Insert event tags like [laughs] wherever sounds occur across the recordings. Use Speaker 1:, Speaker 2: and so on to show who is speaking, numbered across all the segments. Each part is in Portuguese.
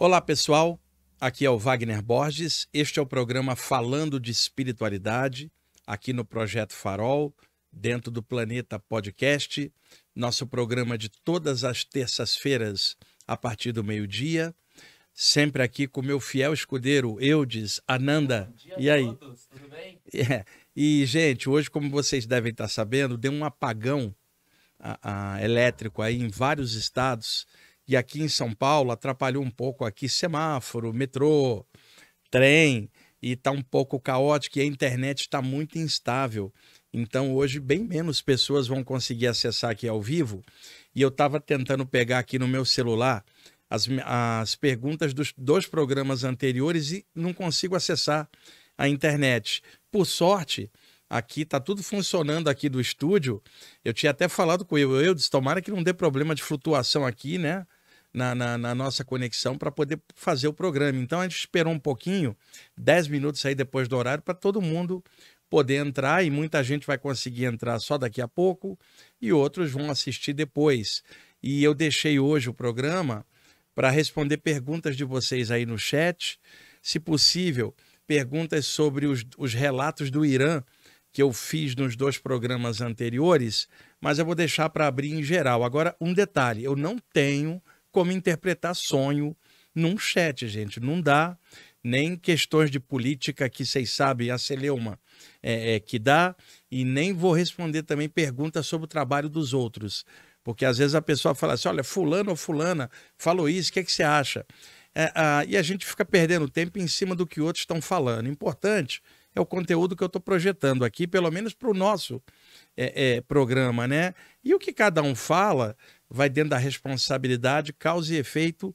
Speaker 1: Olá, pessoal. Aqui é o Wagner Borges. Este é o programa Falando de Espiritualidade, aqui no Projeto Farol, dentro do Planeta Podcast. Nosso programa é de todas as terças-feiras, a partir do meio-dia. Sempre aqui com meu fiel escudeiro, Eudes Ananda. e aí? Todos, tudo bem? É. E, gente, hoje, como vocês devem estar sabendo, deu um apagão a, a, elétrico aí em vários estados e aqui em São Paulo atrapalhou um pouco aqui semáforo, metrô, trem, e está um pouco caótico e a internet está muito instável. Então hoje bem menos pessoas vão conseguir acessar aqui ao vivo. E eu estava tentando pegar aqui no meu celular as, as perguntas dos dois programas anteriores e não consigo acessar a internet. Por sorte, aqui está tudo funcionando aqui do estúdio. Eu tinha até falado com o Eudes, tomara que não dê problema de flutuação aqui, né? na, na, na nossa conexão para poder fazer o programa. Então a gente esperou um pouquinho, 10 minutos aí depois do horário, para todo mundo poder entrar e muita gente vai conseguir entrar só daqui a pouco e outros vão assistir depois. E eu deixei hoje o programa para responder perguntas de vocês aí no chat, se possível, perguntas sobre os, os relatos do Irã que eu fiz nos dois programas anteriores, mas eu vou deixar para abrir em geral. Agora, um detalhe: eu não tenho como interpretar sonho num chat, gente. Não dá. Nem questões de política que vocês sabem, a Celeuma, é, é, que dá. E nem vou responder também perguntas sobre o trabalho dos outros. Porque às vezes a pessoa fala assim: olha, fulano ou fulana falou isso, o que, é que você acha? É, a, e a gente fica perdendo tempo em cima do que outros estão falando. Importante é o conteúdo que eu estou projetando aqui, pelo menos para o nosso é, é, programa, né? E o que cada um fala vai dentro da responsabilidade, causa e efeito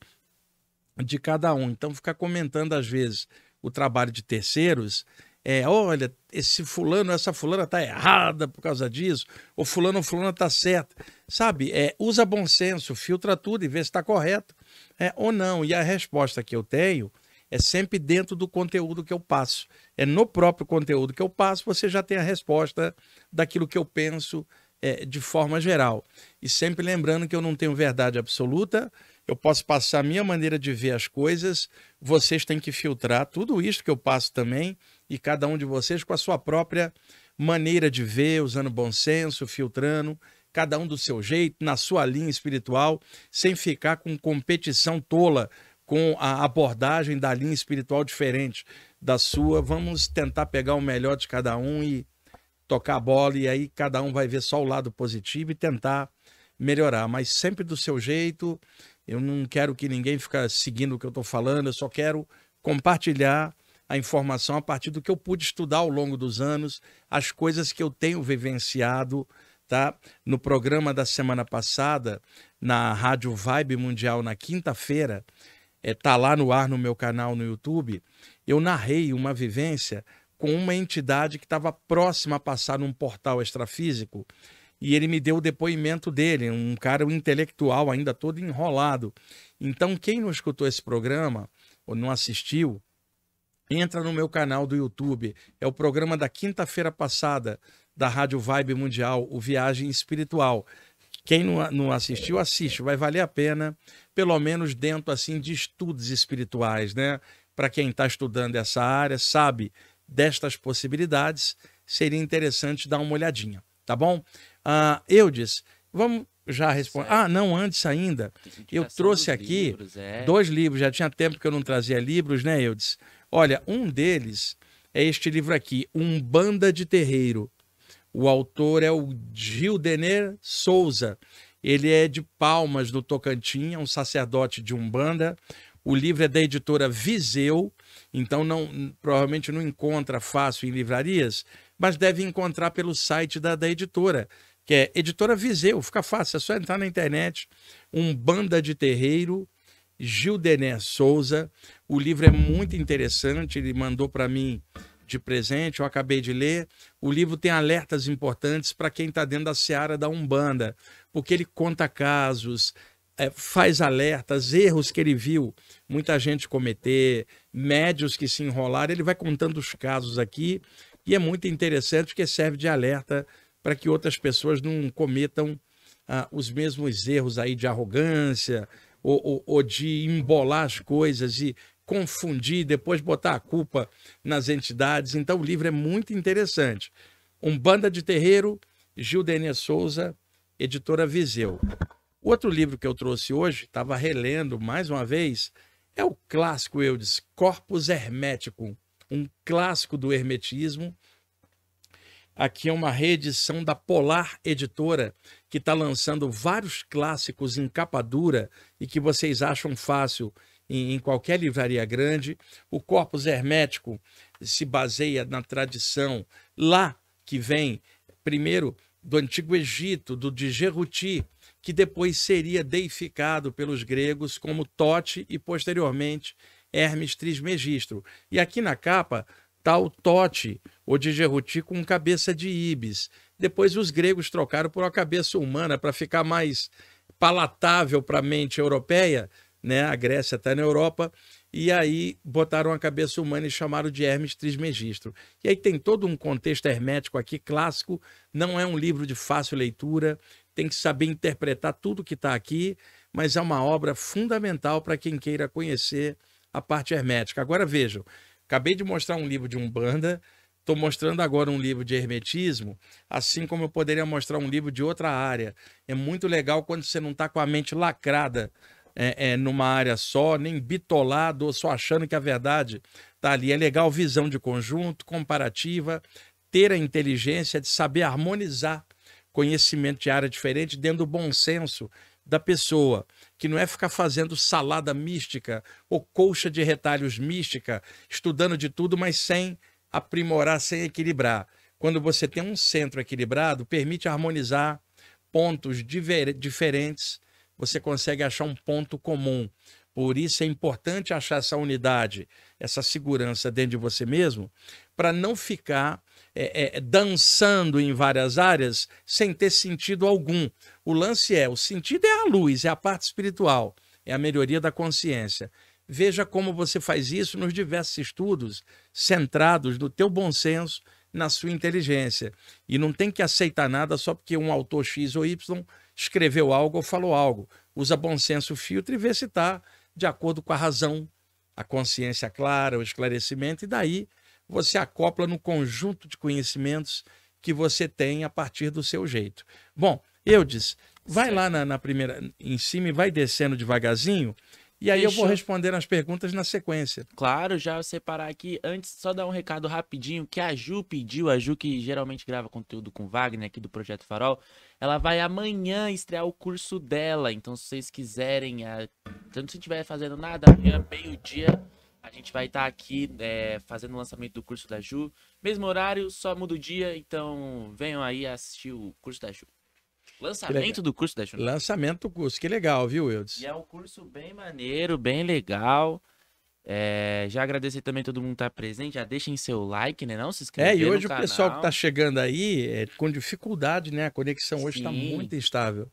Speaker 1: de cada um. Então, ficar comentando, às vezes, o trabalho de terceiros é, olha, esse fulano, essa fulana tá errada por causa disso, ou fulano fulana tá certo Sabe, é, usa bom senso, filtra tudo e vê se está correto é, ou não. E a resposta que eu tenho é sempre dentro do conteúdo que eu passo. É no próprio conteúdo que eu passo, você já tem a resposta daquilo que eu penso, é, de forma geral. E sempre lembrando que eu não tenho verdade absoluta, eu posso passar a minha maneira de ver as coisas, vocês têm que filtrar tudo isso que eu passo também, e cada um de vocês com a sua própria maneira de ver, usando bom senso, filtrando, cada um do seu jeito, na sua linha espiritual, sem ficar com competição tola com a abordagem da linha espiritual diferente da sua. Vamos tentar pegar o melhor de cada um e tocar a bola e aí cada um vai ver só o lado positivo e tentar melhorar, mas sempre do seu jeito. Eu não quero que ninguém fique seguindo o que eu estou falando, eu só quero compartilhar a informação a partir do que eu pude estudar ao longo dos anos, as coisas que eu tenho vivenciado, tá? No programa da semana passada, na Rádio Vibe Mundial, na quinta-feira, é, tá lá no ar no meu canal no YouTube, eu narrei uma vivência com uma entidade que estava próxima a passar num portal extrafísico e ele me deu o depoimento dele, um cara um intelectual ainda todo enrolado. Então, quem não escutou esse programa ou não assistiu, entra no meu canal do YouTube. É o programa da quinta-feira passada da Rádio Vibe Mundial, o Viagem Espiritual. Quem não, não assistiu, assiste, vai valer a pena, pelo menos dentro assim de estudos espirituais, né? Para quem está estudando essa área, sabe destas possibilidades, seria interessante dar uma olhadinha, tá bom? Ah, eu disse, vamos já responder. Ah, não, antes ainda, eu trouxe aqui livros, é. dois livros, já tinha tempo que eu não trazia livros, né, eu disse. Olha, um deles é este livro aqui, Um Banda de Terreiro. O autor é o Gildener Souza. Ele é de Palmas, do Tocantins, é um sacerdote de Umbanda. O livro é da editora Viseu, então não provavelmente não encontra fácil em livrarias, mas deve encontrar pelo site da, da editora, que é Editora Viseu. Fica fácil, é só entrar na internet. Um Banda de Terreiro, Gildené Souza. O livro é muito interessante, ele mandou para mim de presente, eu acabei de ler. O livro tem alertas importantes para quem está dentro da seara da Umbanda, porque ele conta casos, é, faz alertas, erros que ele viu muita gente cometer, médios que se enrolaram. Ele vai contando os casos aqui e é muito interessante porque serve de alerta para que outras pessoas não cometam ah, os mesmos erros aí de arrogância ou, ou, ou de embolar as coisas e confundir, depois botar a culpa nas entidades. Então o livro é muito interessante. Um banda de Terreiro, Gil Denê Souza, editora Viseu. O outro livro que eu trouxe hoje, estava relendo mais uma vez, é o clássico Eudes, Corpus Hermético, um clássico do hermetismo. Aqui é uma reedição da Polar Editora, que está lançando vários clássicos em capa dura e que vocês acham fácil em, em qualquer livraria grande. O Corpus Hermético se baseia na tradição lá que vem, primeiro, do Antigo Egito, do Djeruti que depois seria deificado pelos gregos como Tote e posteriormente Hermes Trismegistro. E aqui na capa está o Tote, ou de Geruti, com cabeça de ibis. Depois os gregos trocaram por uma cabeça humana para ficar mais palatável para a mente europeia, né? A Grécia está na Europa. E aí botaram a cabeça humana e chamaram de Hermes Trismegistro. E aí tem todo um contexto hermético aqui clássico, não é um livro de fácil leitura, tem que saber interpretar tudo que está aqui, mas é uma obra fundamental para quem queira conhecer a parte hermética. Agora vejam, acabei de mostrar um livro de Umbanda, estou mostrando agora um livro de hermetismo, assim como eu poderia mostrar um livro de outra área. É muito legal quando você não está com a mente lacrada é, é, numa área só, nem bitolado, ou só achando que a verdade está ali. É legal visão de conjunto, comparativa, ter a inteligência de saber harmonizar conhecimento de área diferente dentro do bom senso da pessoa, que não é ficar fazendo salada mística ou colcha de retalhos mística, estudando de tudo, mas sem aprimorar, sem equilibrar. Quando você tem um centro equilibrado, permite harmonizar pontos diver- diferentes, você consegue achar um ponto comum. Por isso é importante achar essa unidade, essa segurança dentro de você mesmo, para não ficar é, é, é, dançando em várias áreas sem ter sentido algum. O lance é: o sentido é a luz, é a parte espiritual, é a melhoria da consciência. Veja como você faz isso nos diversos estudos centrados no teu bom senso, na sua inteligência. E não tem que aceitar nada só porque um autor X ou Y escreveu algo ou falou algo. Usa bom senso, filtro e vê se está de acordo com a razão, a consciência clara, o esclarecimento, e daí você acopla no conjunto de conhecimentos que você tem a partir do seu jeito. Bom, eu disse, vai lá na, na, primeira, em cima e vai descendo devagarzinho. E aí Deixa. eu vou responder as perguntas na sequência.
Speaker 2: Claro, já separar aqui. Antes, só dar um recado rapidinho que a Ju pediu, a Ju que geralmente grava conteúdo com Wagner aqui do Projeto Farol. Ela vai amanhã estrear o curso dela. Então, se vocês quiserem, a... Ah, tanto se estiver fazendo nada, amanhã, meio-dia, a gente vai estar tá aqui é, fazendo o lançamento do curso da Ju. Mesmo horário, só muda o dia, então venham aí assistir o curso da Ju. Lançamento do curso da Ju. Né?
Speaker 1: Lançamento do curso, que legal, viu,
Speaker 2: Wildes? E é um curso bem maneiro, bem legal. É, já agradecer também todo mundo que está presente, já deixem seu like, né? Não se inscreva É, e hoje o canal. pessoal que está
Speaker 1: chegando aí, é, com dificuldade, né? A conexão hoje está muito
Speaker 2: instável.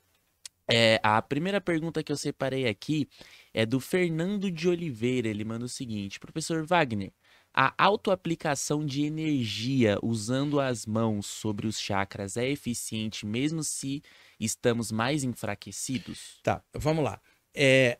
Speaker 2: É, a primeira pergunta que eu separei aqui é do Fernando de Oliveira. Ele manda o seguinte: Professor Wagner, a autoaplicação de energia usando as mãos sobre os chakras é eficiente mesmo se estamos mais enfraquecidos? Tá, vamos lá. É,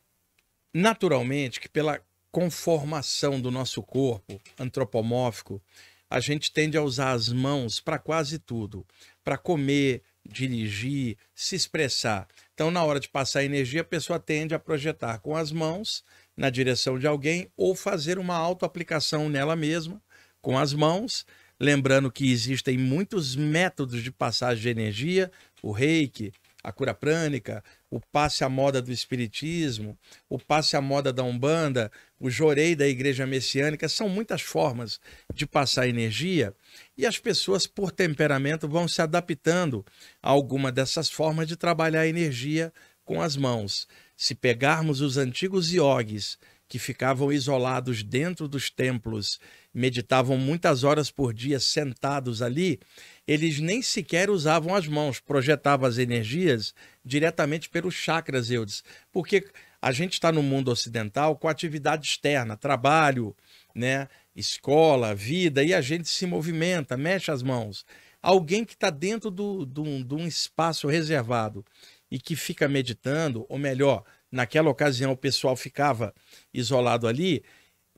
Speaker 2: naturalmente
Speaker 1: que pela conformação do nosso corpo antropomórfico, a gente tende a usar as mãos para quase tudo, para comer, dirigir, se expressar. Então, na hora de passar energia, a pessoa tende a projetar com as mãos na direção de alguém ou fazer uma autoaplicação nela mesma com as mãos. Lembrando que existem muitos métodos de passagem de energia, o reiki, a cura prânica, o passe à moda do espiritismo, o passe à moda da Umbanda, o jorei da igreja messiânica, são muitas formas de passar energia e as pessoas por temperamento vão se adaptando a alguma dessas formas de trabalhar a energia com as mãos. Se pegarmos os antigos iogues que ficavam isolados dentro dos templos meditavam muitas horas por dia sentados ali, eles nem sequer usavam as mãos, projetavam as energias diretamente pelos chakras, Eudes. Porque a gente está no mundo ocidental com atividade externa, trabalho, né, escola, vida, e a gente se movimenta, mexe as mãos. Alguém que está dentro do, do, de um espaço reservado e que fica meditando, ou melhor, naquela ocasião o pessoal ficava isolado ali,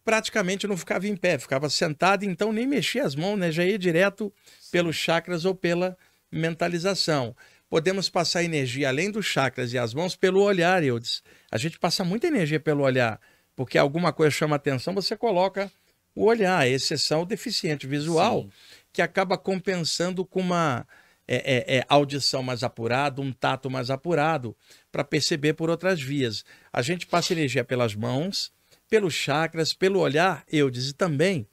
Speaker 1: praticamente não ficava em pé, ficava sentado, então nem mexia as mãos, né? Já ia direto pelos chakras ou pela mentalização. Podemos passar energia além dos chakras e as mãos pelo olhar, Eudes. A gente passa muita energia pelo olhar, porque alguma coisa chama atenção, você coloca o olhar, a exceção o deficiente visual, Sim. que acaba compensando com uma é, é, é, audição mais apurada, um tato mais apurado, para perceber por outras vias. A gente passa energia pelas mãos, pelos chakras, pelo olhar, Eudes, e também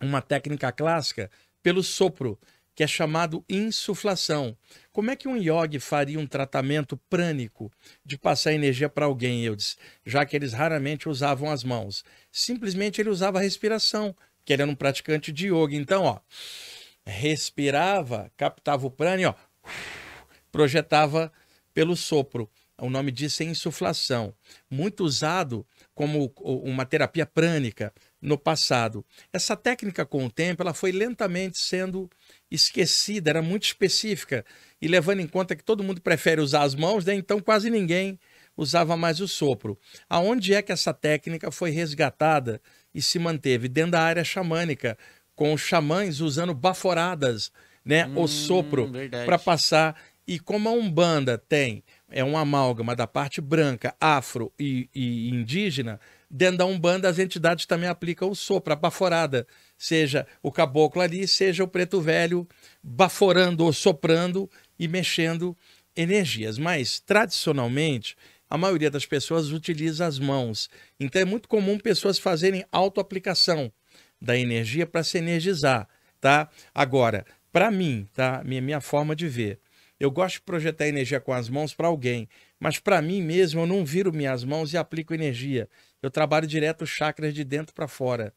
Speaker 1: uma técnica clássica pelo sopro, que é chamado insuflação. Como é que um yogi faria um tratamento prânico de passar energia para alguém, Eudes, já que eles raramente usavam as mãos? Simplesmente ele usava a respiração, que ele era um praticante de yoga. Então, ó, respirava, captava o prânio, ó, projetava pelo sopro o nome disso é insuflação, muito usado como uma terapia prânica no passado. Essa técnica, com o tempo, ela foi lentamente sendo esquecida, era muito específica, e levando em conta que todo mundo prefere usar as mãos, né? então quase ninguém usava mais o sopro. Aonde é que essa técnica foi resgatada e se manteve? Dentro da área xamânica, com os xamãs usando baforadas, né, hum, o sopro, para passar. E como a Umbanda tem é uma amálgama da parte branca, afro e, e indígena, dentro da Umbanda as entidades também aplicam o sopro, a baforada, seja o caboclo ali, seja o preto velho, baforando ou soprando e mexendo energias. Mas, tradicionalmente, a maioria das pessoas utiliza as mãos. Então é muito comum pessoas fazerem autoaplicação da energia para se energizar, tá? Agora, para mim, tá? Minha, minha forma de ver, eu gosto de projetar energia com as mãos para alguém, mas para mim mesmo eu não viro minhas mãos e aplico energia. Eu trabalho direto os chakras de dentro para fora,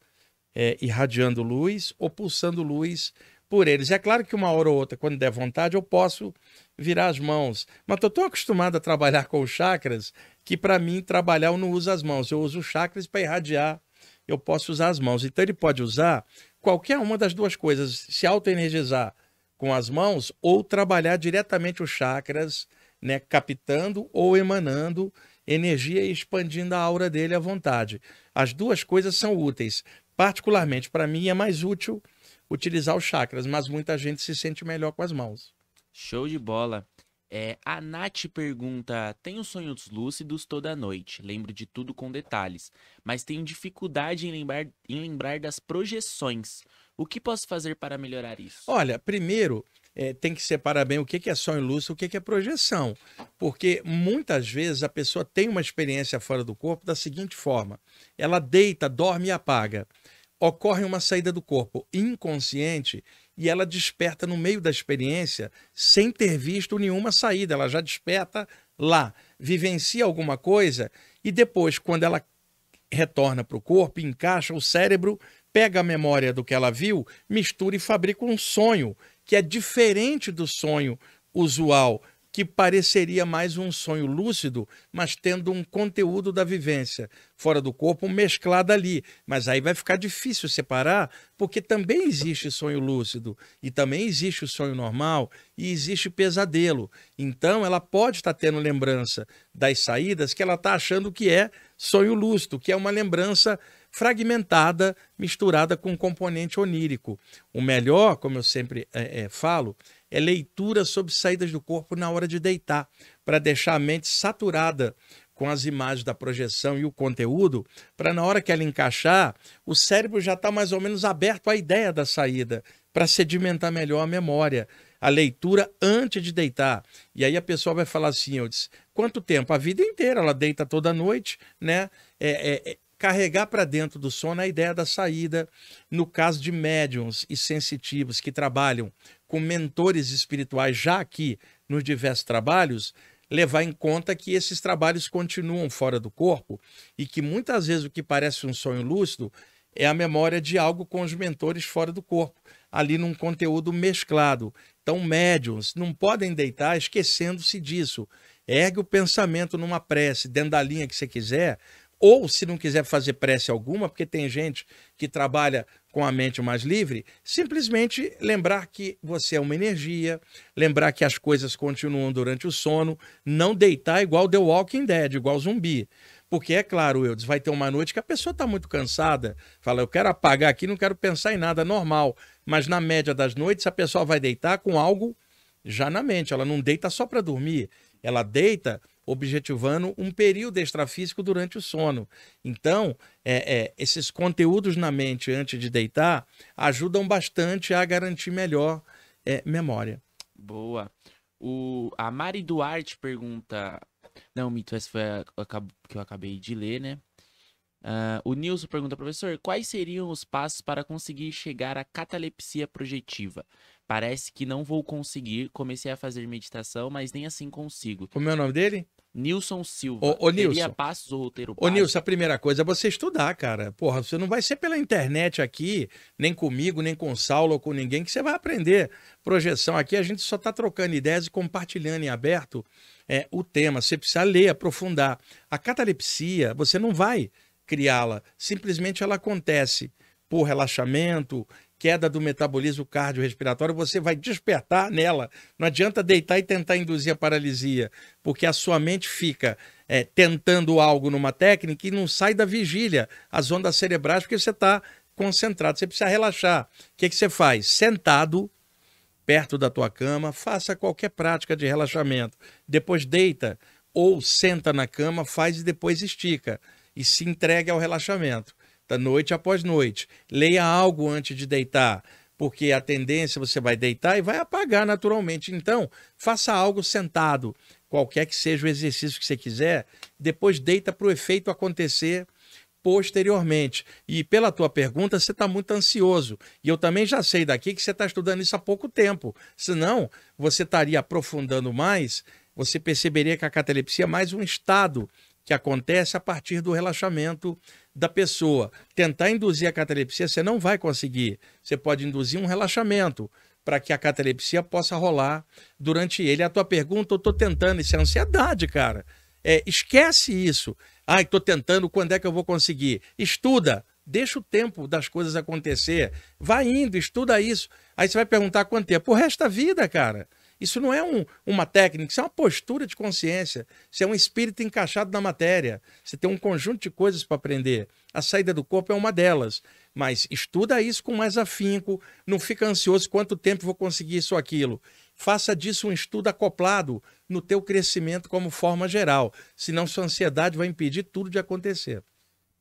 Speaker 1: é, irradiando luz ou pulsando luz por eles. É claro que uma hora ou outra, quando der vontade, eu posso virar as mãos, mas eu tô tão acostumado a trabalhar com os chakras que para mim trabalhar eu não uso as mãos, eu uso os chakras para irradiar. Eu posso usar as mãos. Então ele pode usar qualquer uma das duas coisas, se autoenergizar. energizar com as mãos ou trabalhar diretamente os chakras, né, captando ou emanando energia e expandindo a aura dele à vontade. As duas coisas são úteis. Particularmente para mim é mais útil utilizar os chakras, mas muita gente se sente melhor com as mãos.
Speaker 2: Show de bola. É, a Nath pergunta: Tenho sonhos lúcidos toda noite, lembro de tudo com detalhes, mas tenho dificuldade em lembrar, em lembrar das projeções. O que posso fazer para melhorar isso?
Speaker 1: Olha, primeiro é, tem que separar bem o que, é só ilustre e o que, que é projeção. Porque muitas vezes a pessoa tem uma experiência fora do corpo da seguinte forma: ela deita, dorme e apaga. Ocorre uma saída do corpo inconsciente e ela desperta no meio da experiência sem ter visto nenhuma saída. Ela já desperta lá, vivencia alguma coisa e depois, quando ela retorna para o corpo, encaixa, o cérebro pega a memória do que ela viu, mistura e fabrica um sonho que é diferente do sonho usual, que pareceria mais um sonho lúcido, mas tendo um conteúdo da vivência fora do corpo mesclado ali. Mas aí vai ficar difícil separar, porque também existe sonho lúcido, e também existe o sonho normal, e existe pesadelo. Então ela pode estar tendo lembrança das saídas que ela está achando que é sonho lúcido, que é uma lembrança fragmentada, misturada com um componente onírico. O melhor, como eu sempre é, é, falo, é leitura sobre saídas do corpo na hora de deitar, para deixar a mente saturada com as imagens da projeção e o conteúdo, para na hora que ela encaixar, o cérebro já está mais ou menos aberto à ideia da saída, para sedimentar melhor a memória a leitura antes de deitar. E aí a pessoa vai falar assim, eu disse, quanto tempo? A vida inteira, ela deita toda noite, né? É, é, é carregar para dentro do sono a ideia da saída. No caso de médiums e sensitivos que trabalham com mentores espirituais já aqui nos diversos trabalhos, levar em conta que esses trabalhos continuam fora do corpo e que muitas vezes o que parece um sonho lúcido é a memória de algo com os mentores fora do corpo, ali num conteúdo mesclado. Então, médiums não podem deitar esquecendo-se disso. Ergue o pensamento numa prece, dentro da linha que você quiser, ou, se não quiser fazer prece alguma, porque tem gente que trabalha com a mente mais livre, simplesmente lembrar que você é uma energia, lembrar que as coisas continuam durante o sono, não deitar igual The Walking Dead, igual zumbi. Porque, é claro, Eudes, vai ter uma noite que a pessoa está muito cansada, fala, eu quero apagar aqui, não quero pensar em nada, normal. Mas, na média das noites, a pessoa vai deitar com algo já na mente, ela não deita só para dormir, ela deita objetivando um período extrafísico durante o sono. Então, é, é, esses conteúdos na mente antes de deitar ajudam bastante a garantir melhor é, memória.
Speaker 2: Boa. O, a Mari Duarte pergunta. Não, Mito, essa foi a, a que eu acabei de ler, né? Uh, o Nilson pergunta, professor, quais seriam os passos para conseguir chegar à catalepsia projetiva? Parece que não vou conseguir. Comecei a fazer meditação, mas nem assim consigo. Como é o nome dele? Nilson Silva. Ô, ô é Nilson. passos ou roteiro Ô, Nilson,
Speaker 1: a primeira coisa é você estudar, cara. Porra, você não vai ser pela internet aqui, nem comigo, nem com o Saulo ou com ninguém, que você vai aprender projeção. Aqui a gente só está trocando ideias e compartilhando em aberto é, o tema. Você precisa ler, aprofundar. A catalepsia, você não vai criá-la. Simplesmente ela acontece por relaxamento, queda do metabolismo cardiorrespiratório, você vai despertar nela. Não adianta deitar e tentar induzir a paralisia, porque a sua mente fica é, tentando algo numa técnica e não sai da vigília, as ondas cerebrais, porque você está concentrado, você precisa relaxar. O que, que você faz? Sentado, perto da tua cama, faça qualquer prática de relaxamento. Depois deita ou senta na cama, faz e depois estica e se entregue ao relaxamento da noite após noite. Leia algo antes de deitar, porque a tendência você vai deitar e vai apagar naturalmente. Então, faça algo sentado, qualquer que seja o exercício que você quiser, depois deita para o efeito acontecer posteriormente. E pela tua pergunta, você está muito ansioso. E eu também já sei daqui que você está estudando isso há pouco tempo. Senão, você estaria aprofundando mais, você perceberia que a catalepsia é mais um estado que acontece a partir do relaxamento da pessoa tentar induzir a catalepsia, você não vai conseguir. Você pode induzir um relaxamento para que a catalepsia possa rolar durante ele. É a tua pergunta, eu estou tentando, isso é ansiedade, cara. É, esquece isso. Ai, estou tentando, quando é que eu vou conseguir? Estuda, deixa o tempo das coisas acontecer. Vai indo, estuda isso. Aí você vai perguntar quanto tempo? O resto da vida, cara. Isso não é um, uma técnica, isso é uma postura de consciência. Você é um espírito encaixado na matéria. Você tem um conjunto de coisas para aprender. A saída do corpo é uma delas. Mas estuda isso com mais afinco, não fica ansioso quanto tempo vou conseguir isso ou aquilo. Faça disso um estudo acoplado no teu crescimento como forma geral, senão sua ansiedade vai impedir tudo de acontecer.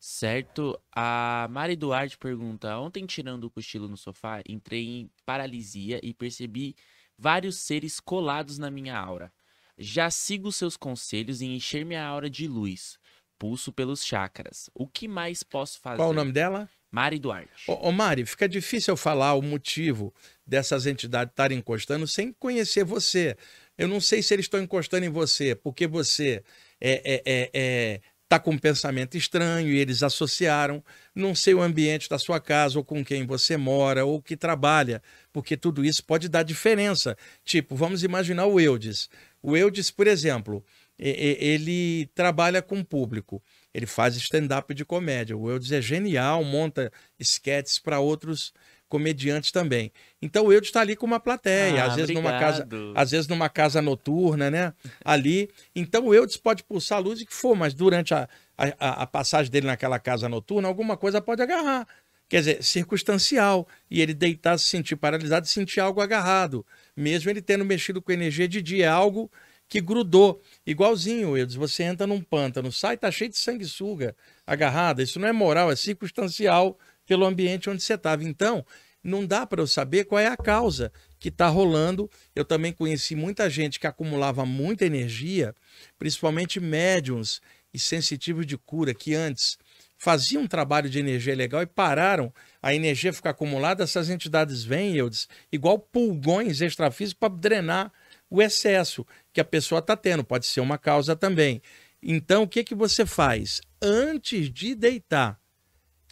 Speaker 2: Certo. A Mari Duarte pergunta: Ontem, tirando o cochilo no sofá, entrei em paralisia e percebi vários seres colados na minha aura. Já sigo seus conselhos em encher minha aura de luz. Pulso pelos chakras. O que mais posso fazer? Qual o nome dela? Mari Duarte. Ô, ô Mari, fica difícil eu falar o motivo
Speaker 1: dessas entidades estarem encostando sem conhecer você. Eu não sei se eles estão encostando em você porque você é, é, é, é está com um pensamento estranho e eles associaram, não sei o ambiente da sua casa ou com quem você mora ou que trabalha, porque tudo isso pode dar diferença. Tipo, vamos imaginar o Eudes. O Eudes, por exemplo, ele trabalha com público, ele faz stand-up de comédia. O Eudes é genial, monta sketches para outros comediantes também. Então o Eudes está ali com uma plateia, ah, às vezes numa casa, às vezes numa casa noturna, né? Ali. Então o Eudes pode pulsar a luz e que for, mas durante a, a, a passagem dele naquela casa noturna, alguma coisa pode agarrar. Quer dizer, circunstancial. E ele deitar, se sentir paralisado, sentir algo agarrado. Mesmo ele tendo mexido com energia de dia, é algo que grudou. Igualzinho, Eudes, você entra num pântano, sai, tá cheio de sanguessuga agarrada. Isso não é moral, é circunstancial pelo ambiente onde você estava. Então, não dá para eu saber qual é a causa que está rolando. Eu também conheci muita gente que acumulava muita energia, principalmente médiums e sensitivos de cura, que antes faziam um trabalho de energia legal e pararam. A energia fica acumulada, essas entidades vêm, Eudes, igual pulgões extrafísicos para drenar o excesso que a pessoa está tendo. Pode ser uma causa também. Então, o que, que você faz? Antes de deitar,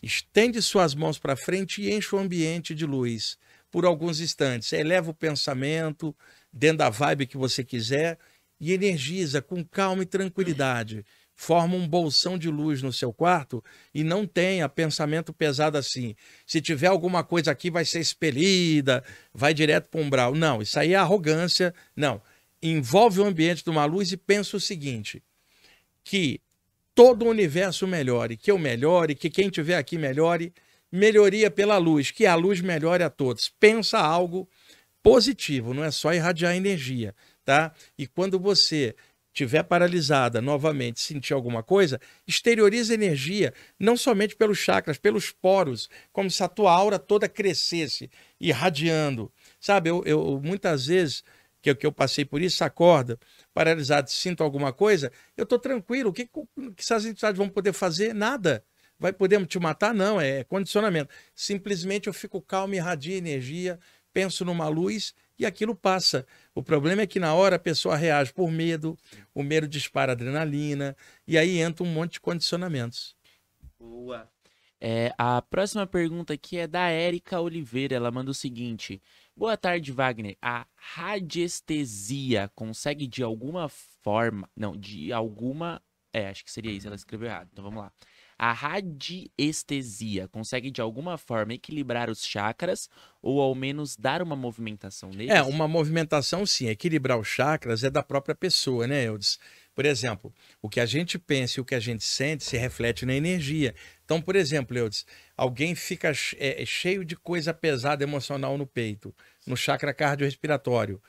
Speaker 1: Estende suas mãos para frente e enche o ambiente de luz por alguns instantes. Eleva o pensamento dentro da vibe que você quiser e energiza com calma e tranquilidade. Forma um bolsão de luz no seu quarto e não tenha pensamento pesado assim. Se tiver alguma coisa aqui, vai ser expelida, vai direto para o umbral. Não, isso aí é arrogância. Não. Envolve o ambiente de uma luz e pensa o seguinte: que todo o universo melhore, que eu melhore, que quem estiver aqui melhore, melhoria pela luz, que a luz melhore a todos. Pensa algo positivo, não é só irradiar energia, tá? E quando você tiver paralisada novamente, sentir alguma coisa, exterioriza energia, não somente pelos chakras, pelos poros, como se a tua aura toda crescesse, irradiando. Sabe, eu, eu muitas vezes que é o que eu passei por isso, acorda, paralisado, sinto alguma coisa, eu estou tranquilo. O que, que essas entidades vão poder fazer? Nada. Vai poder te matar? Não, é condicionamento. Simplesmente eu fico calmo, irradio energia, penso numa luz e aquilo passa. O problema é que na hora a pessoa reage por medo, o medo dispara adrenalina, e aí entra um monte de condicionamentos.
Speaker 2: Boa. É, a próxima pergunta aqui é da Érica Oliveira. Ela manda o seguinte: Boa tarde, Wagner. A radiestesia consegue de alguma forma. Não, de alguma. É, acho que seria isso, ela uhum. escreveu errado. Então vamos lá. A radiestesia consegue de alguma forma equilibrar os chakras ou ao menos dar uma movimentação é, neles? É, uma
Speaker 1: movimentação sim. Equilibrar os chakras é da própria pessoa, né, Eudes? Por exemplo, o que a gente pensa e o que a gente sente se reflete na energia. Então, por exemplo, eu disse, alguém fica é, é cheio de coisa pesada emocional no peito, no chakra cardiorrespiratório.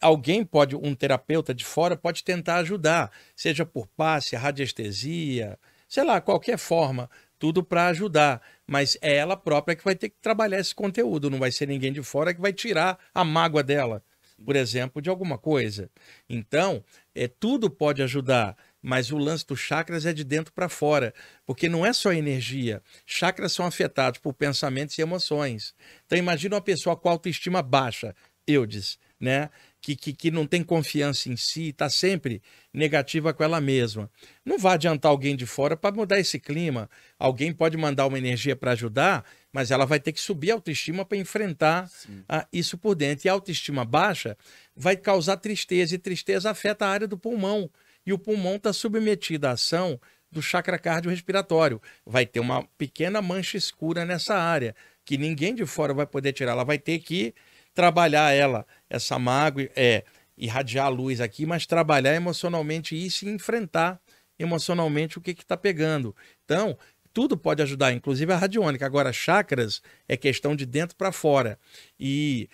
Speaker 1: Alguém pode, um terapeuta de fora pode tentar ajudar, seja por passe, radiestesia, sei lá, qualquer forma, tudo para ajudar. Mas é ela própria que vai ter que trabalhar esse conteúdo, não vai ser ninguém de fora que vai tirar a mágoa dela, por exemplo, de alguma coisa. Então, é, tudo pode ajudar mas o lance dos chakras é de dentro para fora, porque não é só energia. Chakras são afetados por pensamentos e emoções. Então imagina uma pessoa com autoestima baixa, eu diz, né? Que, que, que não tem confiança em si, está sempre negativa com ela mesma. Não vai adiantar alguém de fora para mudar esse clima. Alguém pode mandar uma energia para ajudar, mas ela vai ter que subir a autoestima para enfrentar a, ah, isso por dentro. E a autoestima baixa vai causar tristeza, e tristeza afeta a área do pulmão e o pulmão está submetido à ação do chakra cardiorrespiratório. Vai ter uma pequena mancha escura nessa área, que ninguém de fora vai poder tirar. Ela vai ter que trabalhar ela, essa mágoa, é, irradiar a luz aqui, mas trabalhar emocionalmente isso e enfrentar emocionalmente o que está pegando. Então, tudo pode ajudar, inclusive a radiônica. Agora, chakras é questão de dentro para fora. E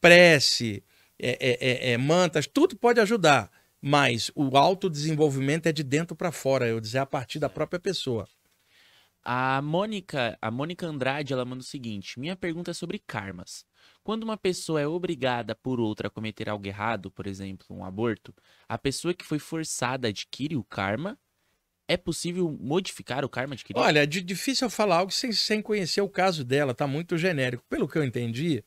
Speaker 1: prece, é, é, é, é, mantas, tudo pode ajudar mas o autodesenvolvimento é de dentro para fora, eu dizer, a partir da própria pessoa.
Speaker 2: A Mônica, a Mônica Andrade, ela manda o seguinte: "Minha pergunta é sobre karmas. Quando uma pessoa é obrigada por outra a cometer algo errado, por exemplo, um aborto, a pessoa que foi forçada adquire o karma? É possível modificar o karma adquirido? Olha,
Speaker 1: é difícil eu falar algo sem, sem conhecer o caso dela, tá muito genérico. Pelo que eu entendi,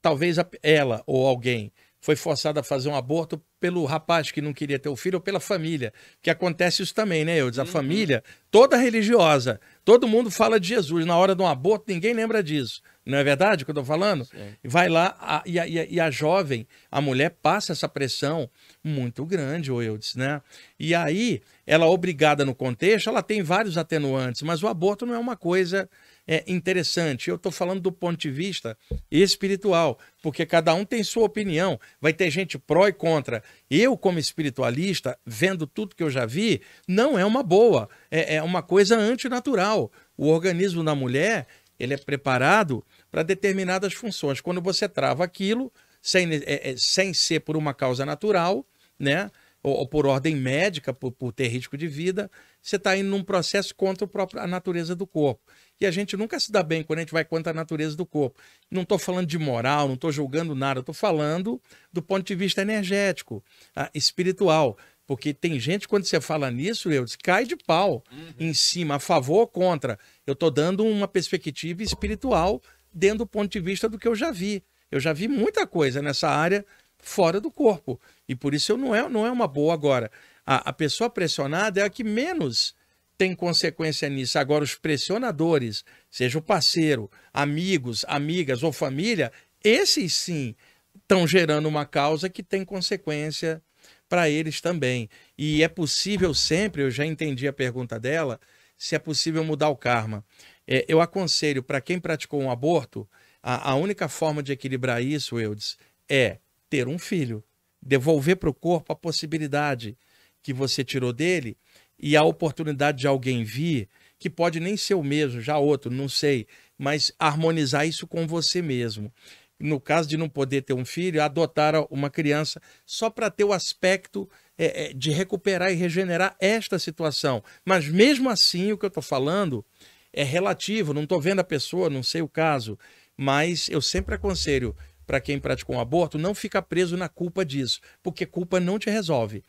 Speaker 1: talvez ela ou alguém foi forçada a fazer um aborto pelo rapaz que não queria ter o filho ou pela família. Que acontece isso também, né, Eudes? A uhum. família toda religiosa, todo mundo fala de Jesus. Na hora de um aborto, ninguém lembra disso. Não é verdade o que eu estou falando? Sim. Vai lá a, e, a, e, a, jovem, a mulher passa essa pressão muito grande, o Eudes, né? E aí, ela é obrigada no contexto, ela tem vários atenuantes, mas o aborto não é uma coisa é, interessante. Eu estou falando do ponto de vista espiritual, porque cada um tem sua opinião. Vai ter gente pró e contra. Eu, como espiritualista, vendo tudo que eu já vi, não é uma boa. É, é uma coisa antinatural. O organismo da mulher ele é preparado para determinadas funções. Quando você trava aquilo, sem, é, é, sem ser por uma causa natural, né? Ou, ou, por ordem médica, por, por ter risco de vida, você está indo num processo contra a própria natureza do corpo. E a gente nunca se dá bem quando a gente vai contra a natureza do corpo. Não estou falando de moral, não estou julgando nada, estou falando do ponto de vista energético, ah, espiritual. Porque tem gente, quando você fala nisso, eu cai de pau uhum. em cima, a favor ou contra. Eu estou dando uma perspectiva espiritual dentro do ponto de vista do que eu já vi. Eu já vi muita coisa nessa área fora do corpo. E por isso eu não é, não é uma boa agora. A, a pessoa pressionada é a que menos tem consequência nisso. Agora, os pressionadores, seja o parceiro, amigos, amigas ou família, esses sim estão gerando uma causa que tem consequência para eles também. E é possível sempre, eu já entendi a pergunta dela, se é possível mudar o karma. É, eu aconselho para quem praticou um aborto, a, a, única forma de equilibrar isso, Eudes, é ter um filho, devolver para o corpo a possibilidade que você tirou dele e a oportunidade de alguém vir, que pode nem ser o mesmo, já outro, não sei, mas harmonizar isso com você mesmo. No caso de não poder ter um filho, é adotar uma criança só para ter o aspecto é, é, de recuperar e regenerar esta situação. Mas mesmo assim, o que eu estou falando é relativo, não estou vendo a pessoa, não sei o caso, mas eu sempre aconselho para quem praticou um aborto, não fica preso na culpa disso, porque culpa não te resolve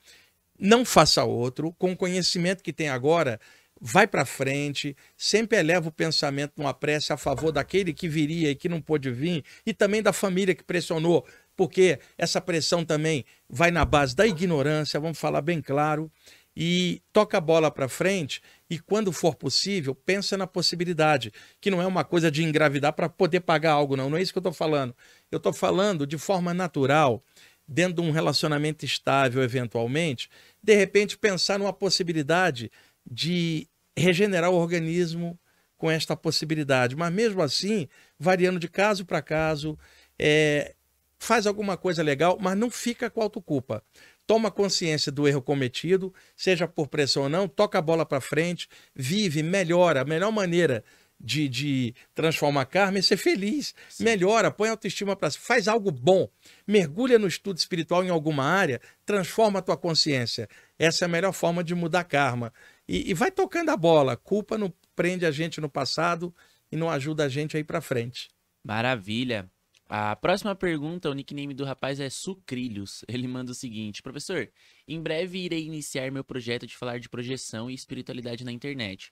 Speaker 1: não faça outro, com o conhecimento que tem agora, vai para frente, sempre eleva o pensamento numa prece a favor daquele que viria e que não pôde vir, e também da família que pressionou, porque essa pressão também vai na base da ignorância, vamos falar bem claro, e toca a bola para frente e quando for possível, pensa na possibilidade, que não é uma coisa de engravidar para poder pagar algo não, não é isso que eu estou falando. Eu estou falando de forma natural, dentro de um relacionamento estável, eventualmente, de repente pensar numa possibilidade de regenerar o organismo com esta possibilidade. Mas mesmo assim, variando de caso para caso, é, faz alguma coisa legal, mas não fica com autoculpa. Toma consciência do erro cometido, seja por pressão ou não, toca a bola para frente, vive, melhora. A melhor maneira de, de transformar karma é ser feliz. Sim. Melhora, põe a autoestima para cima, faz algo bom. Mergulha no estudo espiritual em alguma área, transforma a tua consciência. Essa é a melhor forma de mudar karma. E, e vai tocando a bola. Culpa não prende a gente no passado e não ajuda a gente aí para frente.
Speaker 2: Maravilha. A próxima pergunta, o nickname do rapaz é Sucrilhos. Ele manda o seguinte: Professor, em breve irei iniciar meu projeto de falar de projeção e espiritualidade na internet.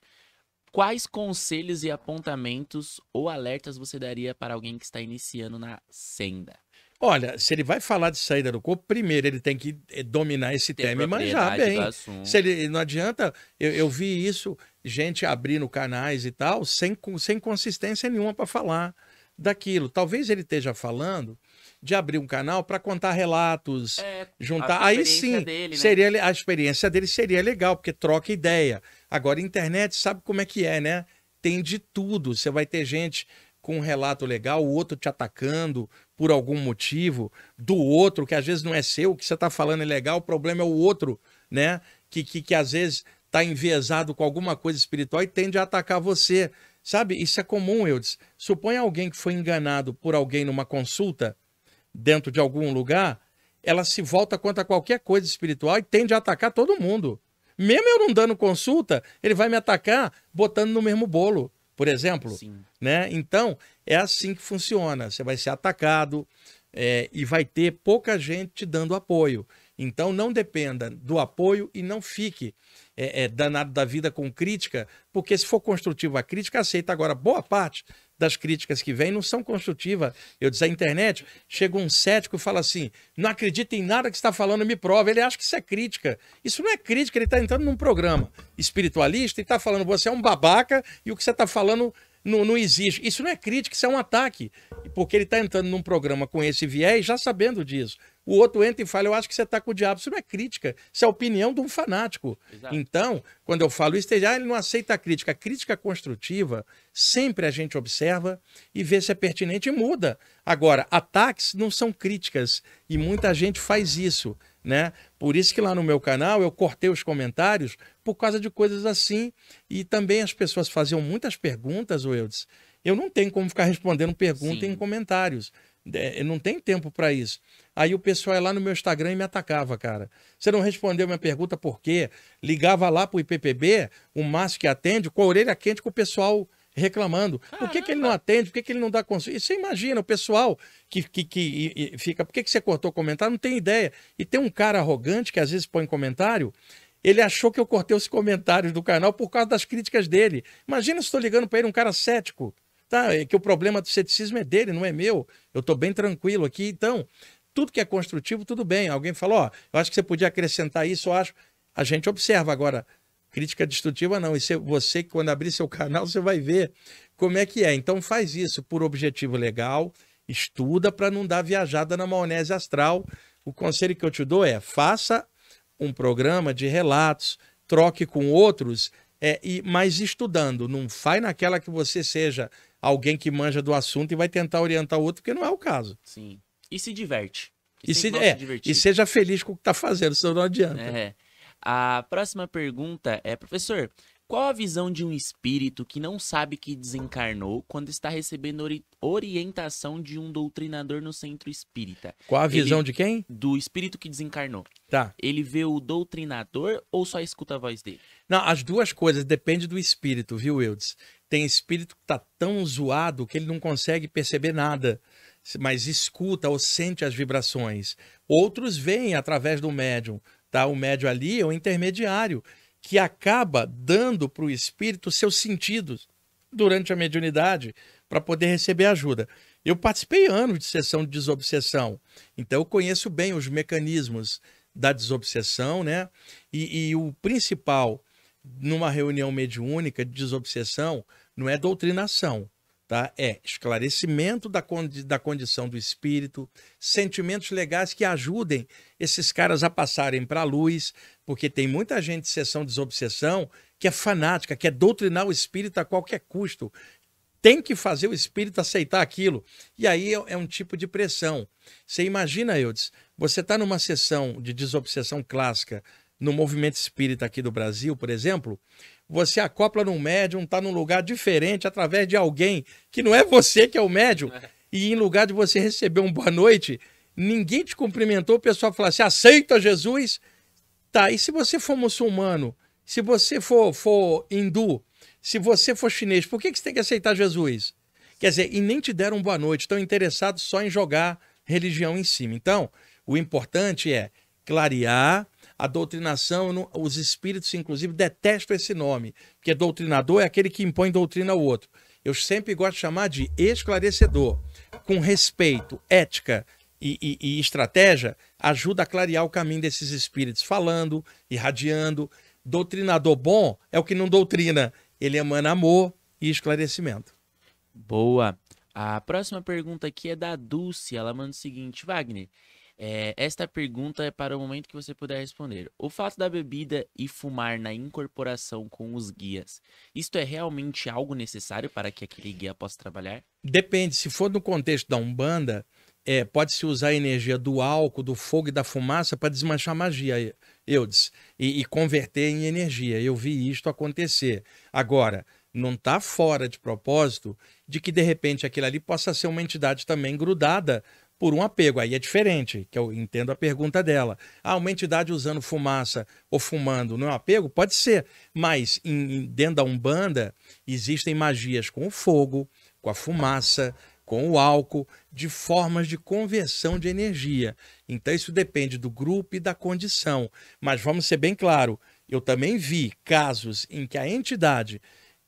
Speaker 2: Quais conselhos e apontamentos ou alertas você daria para alguém que está iniciando na senda?
Speaker 1: Olha, se ele vai falar de saída do corpo, primeiro ele tem que eh, dominar esse tem tema e manjar bem. Se ele não adianta, eu, eu, vi isso gente abrindo canais e tal sem sem consistência nenhuma para falar daquilo. Talvez ele esteja falando de abrir um canal para contar relatos, é, juntar. Aí sim, dele, né? seria a experiência dele seria legal, porque troca ideia. Agora, internet sabe como é que é, né? Tem de tudo. Você vai ter gente com um relato legal, o outro te atacando por algum motivo, do outro, que às vezes não é seu, o que você está falando é legal, o problema é o outro, né? Que, que, que às vezes está enviesado com alguma coisa espiritual e tende a atacar você. Sabe, isso é comum, Eudes. Suponha alguém que foi enganado por alguém numa consulta dentro de algum lugar, ela se volta contra qualquer coisa espiritual e tende a atacar todo mundo. Mesmo eu não dando consulta, ele vai me atacar botando no mesmo bolo, por exemplo. Sim. Né? Então, é assim que funciona. Você vai ser atacado é, e vai ter pouca gente te dando apoio. Então não dependa do apoio e não fique é, é, danado da vida com crítica, porque se for construtiva a crítica, aceita. Agora, boa parte das críticas que vem não são construtivas. Eu disse, a internet, chega um cético e fala assim: não acredita em nada que está falando, me prova. Ele acha que isso é crítica. Isso não é crítica, ele está entrando num programa espiritualista e está falando, você é um babaca e o que você está falando não, não existe. Isso não é crítica, isso é um ataque. Porque ele está entrando num programa com esse viés já sabendo disso o outro entra e fala, eu acho que você está com o diabo. Isso não é crítica, isso é a opinião de um fanático. Exato. Então, quando eu falo isso, ah, ele não aceita a crítica. A crítica construtiva, sempre a gente observa e vê se é pertinente e muda. Agora, ataques não são críticas e muita gente faz isso, né? Por isso que lá no meu canal eu cortei os comentários por causa de coisas assim. E também as pessoas faziam muitas perguntas, Wildes. Eu não tenho como ficar respondendo pergunta em comentários. É, não tem tempo para isso. Aí o pessoal ia lá no meu Instagram e me atacava, cara. Você não respondeu minha pergunta por quê? Ligava lá pro IPPB, o Márcio que atende, com a orelha quente com o pessoal reclamando. Caramba. Por que, que ele não atende? Por que, que ele não dá conselho? você imagina, o pessoal que, que, que fica, por que, que você cortou comentário? Não tem ideia. E tem um cara arrogante que às vezes põe comentário ele achou que eu cortei os comentários do canal por causa das críticas dele. Imagina se estou ligando para ele, um cara cético. Tá, é que o problema do ceticismo é dele, não é meu. Eu estou bem tranquilo aqui. Então, tudo que é construtivo, tudo bem. Alguém falou, ó, eu acho que você podia acrescentar isso, eu acho. A gente observa agora. Crítica destrutiva não. E você, quando abrir seu canal, você vai ver como é que é. Então faz isso por objetivo legal, estuda para não dar viajada na maionese astral. O conselho que eu te dou é faça um programa de relatos, troque com outros, é, e, mas estudando. Não faz naquela que você seja alguém que manja do assunto e vai tentar orientar o outro, porque não é o caso.
Speaker 2: Sim. E se diverte. E, e se, é, e seja feliz com o que está fazendo, senão não adianta. É. A próxima pergunta é, professor, qual a visão de um espírito que não sabe que desencarnou quando está recebendo ori orientação de um doutrinador no centro espírita? Qual a visão Ele, de quem? Do espírito que desencarnou. Tá. Ele vê o doutrinador ou só escuta a voz dele?
Speaker 1: Não, as duas coisas depende do espírito, viu, Wildes? Tem espírito que tá tão zoado que ele não consegue perceber nada, mas escuta ou sente as vibrações. Outros veem através do médium, tá? O médium ali é o intermediário que acaba dando para o espírito seus sentidos durante a mediunidade para poder receber ajuda. Eu participei anos de sessão de desobsessão, então eu conheço bem os mecanismos da desobsessão, né? E, e o principal numa reunião mediúnica de desobsessão não é doutrinação, tá? É esclarecimento da, condi da condição do espírito, sentimentos legais que ajudem esses caras a passarem para a luz, porque tem muita gente de sessão desobsessão que é fanática, que é doutrinar o espírito a qualquer custo. Tem que fazer o espírito aceitar aquilo. E aí é, é um tipo de pressão. Você imagina, Eudes, você está numa sessão de desobsessão clássica no movimento espírita aqui do Brasil, por exemplo, você acopla num médium, tá num lugar diferente, através de alguém que não é você que é o médium, [laughs] é. e em lugar de você receber um boa noite, ninguém te cumprimentou, o pessoal fala assim, aceita Jesus? Tá, e se você for muçulmano, se você for, for hindu, se você for chinês, por que, que você tem que aceitar Jesus? Quer dizer, e nem te deram boa noite, estão interessados só em jogar religião em cima. Então, o importante é clarear a doutrinação, não, os espíritos, inclusive, detestam esse nome, porque doutrinador é aquele que impõe doutrina ao outro. Eu sempre gosto de chamar de esclarecedor. Com respeito, ética e, e, e estratégia, ajuda a clarear o caminho desses espíritos, falando, irradiando. Doutrinador bom é o que não doutrina, ele emana amor e esclarecimento.
Speaker 2: Boa. A próxima pergunta aqui é da Dulce. Ela manda o seguinte: Wagner, é, esta pergunta é para o momento que você puder responder. O fato da bebida e fumar na incorporação com os guias, isto é realmente algo necessário para que aquele guia possa trabalhar?
Speaker 1: Depende. Se for no contexto da Umbanda, é, pode-se usar a energia do álcool, do fogo e da fumaça para desmanchar magia, Eudes, e, e converter em energia. Eu vi isto acontecer. Agora, não está fora de propósito de que de repente aquilo ali possa ser uma entidade também grudada por um apego. Aí é diferente, que eu entendo a pergunta dela. Ah, uma entidade usando fumaça ou fumando não é um apego? Pode ser, mas em, dentro da Umbanda existem magias com o fogo, com a fumaça, com o álcool, de formas de conversão de energia. Então isso depende do grupo e da condição. Mas vamos ser bem claro, eu também vi casos em que a entidade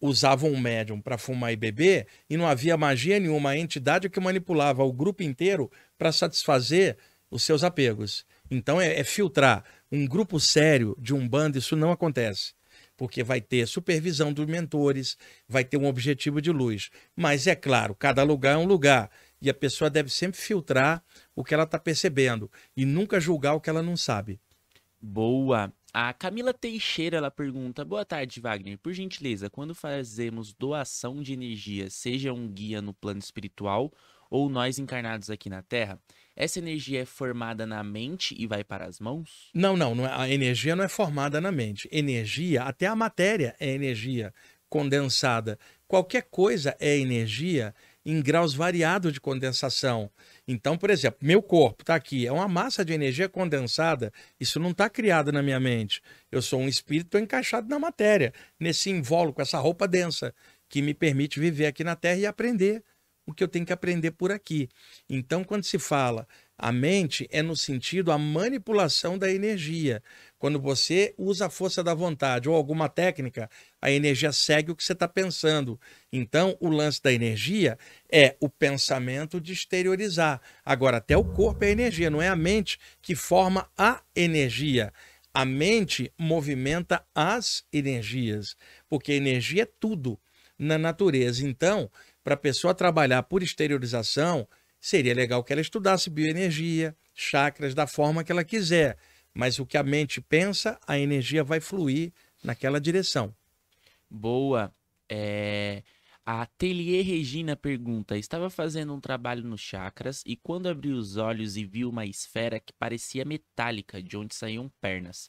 Speaker 1: usavam um médium para fumar e beber e não havia magia nenhuma, a entidade é que manipulava o grupo inteiro para satisfazer os seus apegos. Então é, é, filtrar um grupo sério de um bando, isso não acontece. Porque vai ter supervisão dos mentores, vai ter um objetivo de luz. Mas é claro, cada lugar é um lugar. E a pessoa deve sempre filtrar o que ela está percebendo e nunca julgar o que ela não sabe.
Speaker 2: Boa. A Camila Teixeira ela pergunta: Boa tarde, Wagner. Por gentileza, quando fazemos doação de energia, seja um guia no plano espiritual ou nós encarnados aqui na Terra, essa energia é formada na mente e vai para as mãos?
Speaker 1: Não, não, não é, a energia não é formada na mente. Energia, até a matéria é energia condensada. Qualquer coisa é energia em graus variados de condensação. Então, por exemplo, meu corpo está aqui, é uma massa de energia condensada, isso não está criado na minha mente. Eu sou um espírito encaixado na matéria, nesse invólucro, essa roupa densa, que me permite viver aqui na Terra e aprender o que eu tenho que aprender por aqui. Então, quando se fala a mente é no sentido a manipulação da energia. Quando você usa a força da vontade ou alguma técnica, a energia segue o que você está pensando. Então, o lance da energia é o pensamento de exteriorizar. Agora, até o corpo é energia, não é a mente que forma a energia. A mente movimenta as energias, porque energia é tudo na natureza. Então, para a pessoa trabalhar por exteriorização, seria legal que ela estudasse bioenergia, chakras, da forma que ela quiser. Mas o que a mente pensa,
Speaker 2: a energia vai fluir naquela direção. Boa. É... A Atelier Regina pergunta: Estava fazendo um trabalho nos chakras e quando abri os olhos e vi uma esfera que parecia metálica, de onde saíam pernas.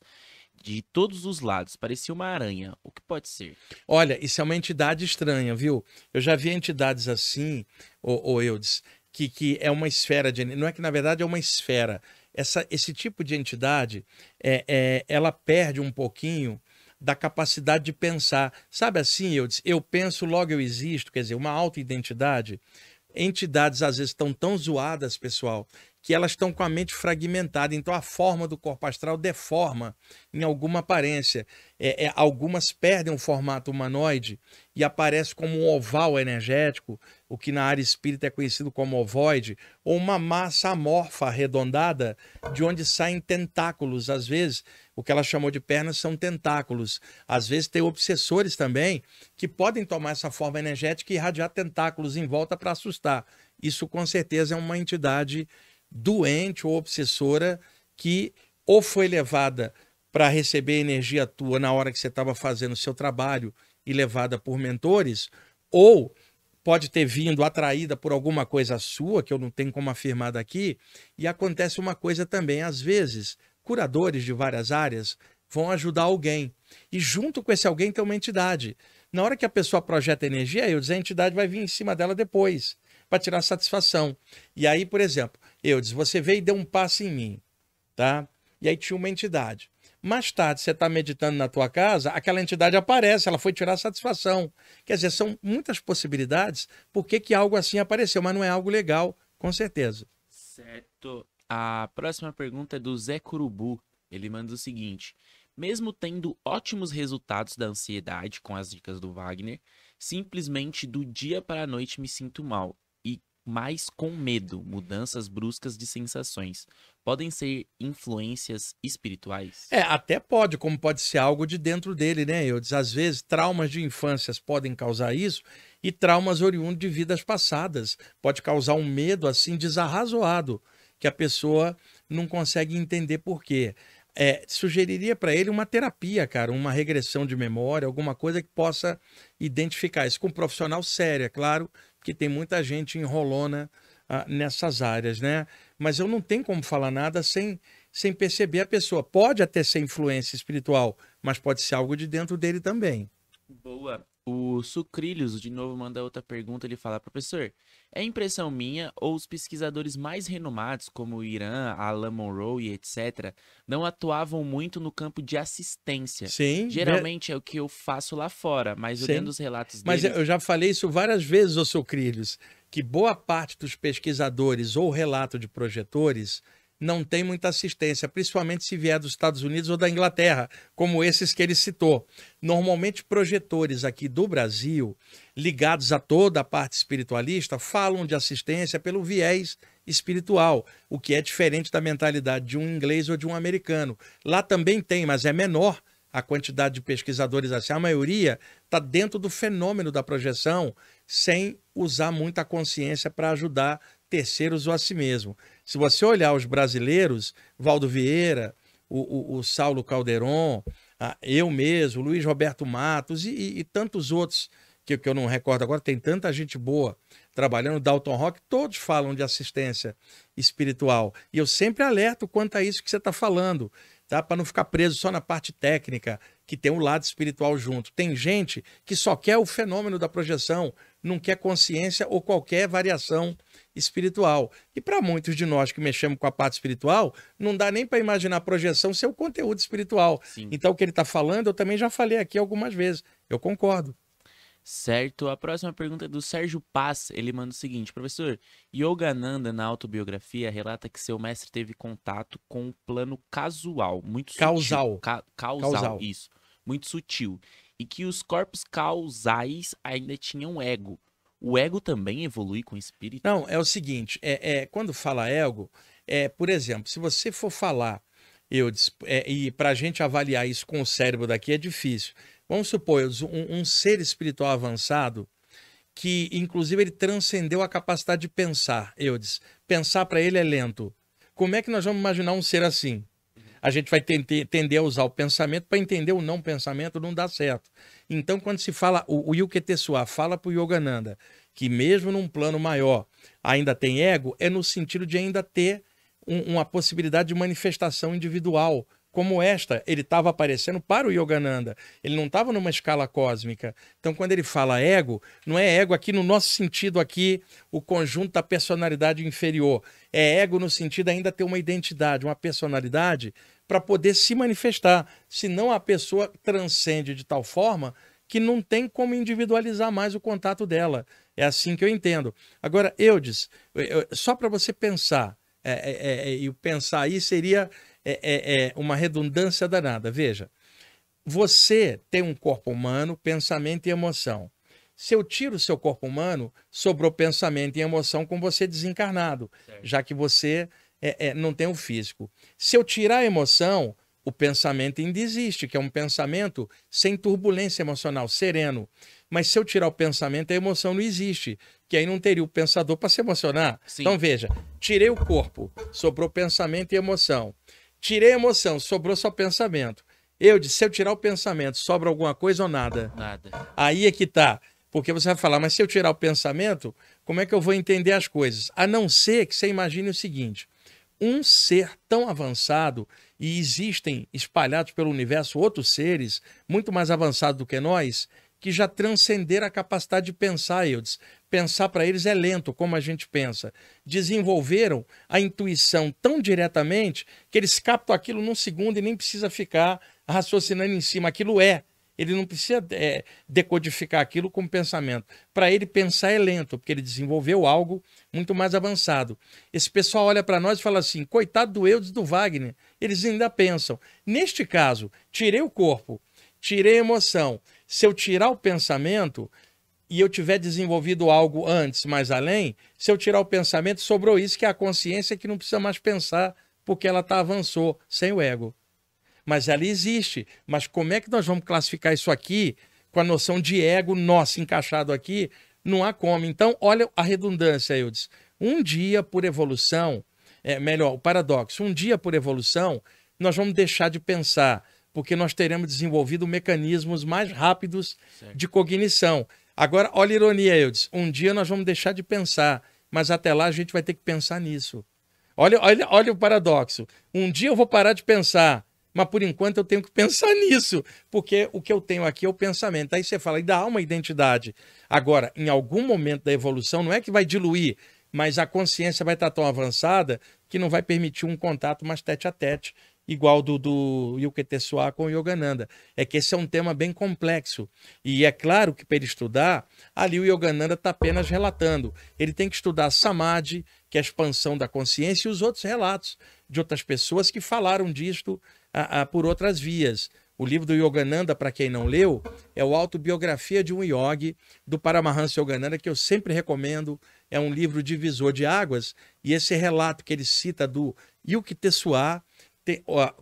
Speaker 2: De todos os lados, parecia uma aranha. O que pode ser? Olha, isso é uma entidade
Speaker 1: estranha, viu? Eu já vi entidades assim, ou, ou Eudes, que, que é uma esfera de. Não é que, na verdade, é uma esfera. Essa, esse tipo de entidade, é, é, ela perde um pouquinho da capacidade de pensar. Sabe assim, eu, eu penso, logo eu existo, quer dizer, uma autoidentidade identidade Entidades às vezes estão tão zoadas, pessoal, que elas estão com a mente fragmentada. Então a forma do corpo astral deforma em alguma aparência. É, é, algumas perdem o formato humanoide e aparece como um oval energético, o que na área espírita é conhecido como ovoide, ou uma massa amorfa arredondada, de onde saem tentáculos. Às vezes, o que ela chamou de pernas são tentáculos. Às vezes, tem obsessores também que podem tomar essa forma energética e irradiar tentáculos em volta para assustar. Isso, com certeza, é uma entidade doente ou obsessora que ou foi levada para receber energia tua na hora que você estava fazendo o seu trabalho e levada por mentores, ou pode ter vindo atraída por alguma coisa sua, que eu não tenho como afirmar daqui, e acontece uma coisa também, às vezes, curadores de várias áreas vão ajudar alguém, e junto com esse alguém tem uma entidade. Na hora que a pessoa projeta energia, eu dizer, a entidade vai vir em cima dela depois, para tirar satisfação. E aí, por exemplo, eu diz, você veio e deu um passo em mim, tá? E aí tinha uma entidade. Mais tarde, você está meditando na tua casa, aquela entidade aparece, ela foi tirar a satisfação. Quer dizer, são muitas possibilidades por que, que algo assim apareceu, mas não é algo legal, com certeza.
Speaker 2: Certo. A próxima pergunta é do Zé Curubu. Ele manda o seguinte: mesmo tendo ótimos resultados da ansiedade com as dicas do Wagner, simplesmente do dia para a noite me sinto mal mas com medo, mudanças bruscas de sensações. Podem ser influências espirituais?
Speaker 1: É, até pode, como pode ser algo de dentro dele, né? Eu diz, às vezes, traumas de infâncias podem causar isso e traumas oriundos de vidas passadas. Pode causar um medo, assim, desarrazoado, que a pessoa não consegue entender por quê. É, sugeriria para ele uma terapia, cara, uma regressão de memória, alguma coisa que possa identificar isso com um profissional sério, é claro, porque tem muita gente enrolona ah, nessas áreas, né? Mas eu não tenho como falar nada sem, sem perceber a pessoa. Pode até ser influência espiritual, mas pode ser algo de dentro dele também.
Speaker 2: Boa. O Sucrilhos de novo manda outra pergunta. Ele fala: Professor, é impressão minha ou os pesquisadores mais renomados, como o Irã, Alan Monroe e etc., não atuavam muito no campo de assistência? Sim. Geralmente é o que eu faço lá fora, mas olhando os relatos deles. Mas eu
Speaker 1: já falei isso várias vezes, ô Sucrilhos, que boa parte dos pesquisadores ou relato de projetores não tem muita assistência, principalmente se vier dos Estados Unidos ou da Inglaterra, como esses que ele citou. Normalmente, projetores aqui do Brasil, ligados a toda a parte espiritualista, falam de assistência pelo viés espiritual, o que é diferente da mentalidade de um inglês ou de um americano. Lá também tem, mas é menor a quantidade de pesquisadores assim. A maioria está dentro do fenômeno da projeção, sem usar muita consciência para ajudar terceiros ou a si mesmo. Se você olhar os brasileiros, Valdo Vieira, o, o, o Saulo Calderon, eu mesmo, Luiz Roberto Matos e, e, e tantos outros que, que eu não recordo agora, tem tanta gente boa trabalhando, Dalton Rock, todos falam de assistência espiritual. E eu sempre alerto quanto a isso que você está falando, tá? Para não ficar preso só na parte técnica, que tem um lado espiritual junto. Tem gente que só quer o fenômeno da projeção, não quer consciência ou qualquer variação espiritual. E para muitos de nós que mexemos com a parte espiritual, não dá nem para imaginar projeção sem o conteúdo espiritual. Sim.
Speaker 2: Então, o que ele está falando, eu também já falei aqui algumas vezes. Eu concordo. Certo. A próxima pergunta é do Sérgio Paz. Ele manda o seguinte: Professor, Yogananda, na autobiografia, relata que seu mestre teve contato com o plano casual, muito causal. sutil. Ca causal. Causal. Isso. Muito sutil. E que os corpos causais ainda tinham ego o ego também evolui com o espírito? Não, é o seguinte, é, é quando fala
Speaker 1: ego, é, por exemplo, se você for falar, eu é, e para a gente avaliar isso com o cérebro daqui é difícil. Vamos supor, um, um ser espiritual avançado, que inclusive ele transcendeu a capacidade de pensar, Eudes. Pensar para ele é lento. Como é que nós vamos imaginar um ser assim? a gente vai tente, tender a usar o pensamento para entender o não pensamento, não dá certo. Então, quando se fala, o, o Yuketesua fala para o Yogananda que, mesmo num plano maior, ainda tem ego, é no sentido de ainda ter um, uma possibilidade de manifestação individual. Como esta, ele estava aparecendo para o Yogananda, ele não estava numa escala cósmica. Então, quando ele fala ego, não é ego aqui no nosso sentido aqui, o conjunto da personalidade inferior. É ego no sentido ainda ter uma identidade, uma personalidade para poder se manifestar. Senão a pessoa transcende de tal forma que não tem como individualizar mais o contato dela. É assim que eu entendo. Agora, Eudes, só para você pensar, é, é, é, é e pensar aí seria é, é, uma redundância danada. Veja, você tem um corpo humano, pensamento e emoção. Se eu tiro o seu corpo humano, sobrou pensamento e emoção com você desencarnado, certo. já que você é, é, não tem o físico. Se eu tirar a emoção, o pensamento ainda existe, que é um pensamento sem turbulência emocional, sereno. Mas se eu tirar o pensamento, a emoção não existe, que aí não teria o pensador para se emocionar. Sim. Então veja, tirei o corpo, sobrou pensamento e emoção. Tirei a emoção, sobrou só pensamento. Eu disse, se eu tirar o pensamento, sobra alguma coisa ou nada? Nada. Aí é que tá. Porque você vai falar, mas se eu tirar o pensamento, como é que eu vou entender as coisas? A não ser que você imagine o seguinte: um ser tão avançado e existem espalhados pelo universo outros seres muito mais avançados do que nós que já transcenderam a capacidade de pensar disse. Pensar para eles é lento, como a gente pensa. Desenvolveram a intuição tão diretamente que eles captam aquilo num segundo e nem precisa ficar raciocinando em cima. Aquilo é. Ele não precisa é, decodificar aquilo com pensamento. Para ele, pensar é lento, porque ele desenvolveu algo muito mais avançado. Esse pessoal olha para nós e fala assim: coitado do Eudes do Wagner. Eles ainda pensam. Neste caso, tirei o corpo, tirei a emoção. Se eu tirar o pensamento e eu tiver desenvolvido algo antes, mais além, se eu tirar o pensamento, sobrou isso que é a consciência que não precisa mais pensar, porque ela tá avançou sem o ego mas ela existe. Mas como é que nós vamos classificar isso aqui com a noção de ego nosso encaixado aqui? Não há como. Então, olha a redundância, Eudes. Um dia por evolução, é, melhor, o paradoxo, um dia por evolução, nós vamos deixar de pensar, porque nós teremos desenvolvido mecanismos mais rápidos certo. de cognição. Agora, olha a ironia, Eudes. Um dia nós vamos deixar de pensar, mas até lá a gente vai ter que pensar nisso. Olha, olha, olha o paradoxo. Um dia eu vou parar de pensar, mas por enquanto eu tenho que pensar nisso, porque o que eu tenho aqui é o pensamento. Aí você fala, e dá uma identidade. Agora, em algum momento da evolução, não é que vai diluir, mas a consciência vai estar tão avançada que não vai permitir um contato mais tete a tete, igual do, do Yuketeswar com o Yogananda. É que esse é um tema bem complexo. E é claro que para ele estudar, ali o Yogananda está apenas relatando. Ele tem que estudar Samadhi, que é a expansão da consciência, e os outros relatos de outras pessoas que falaram disto a, a, por outras vias. O livro do Yogananda, para quem não leu, é o Autobiografia de um Yogi, do Paramahansa Yogananda, que eu sempre recomendo. É um livro divisor de águas. E esse relato que ele cita do Yukiteswar,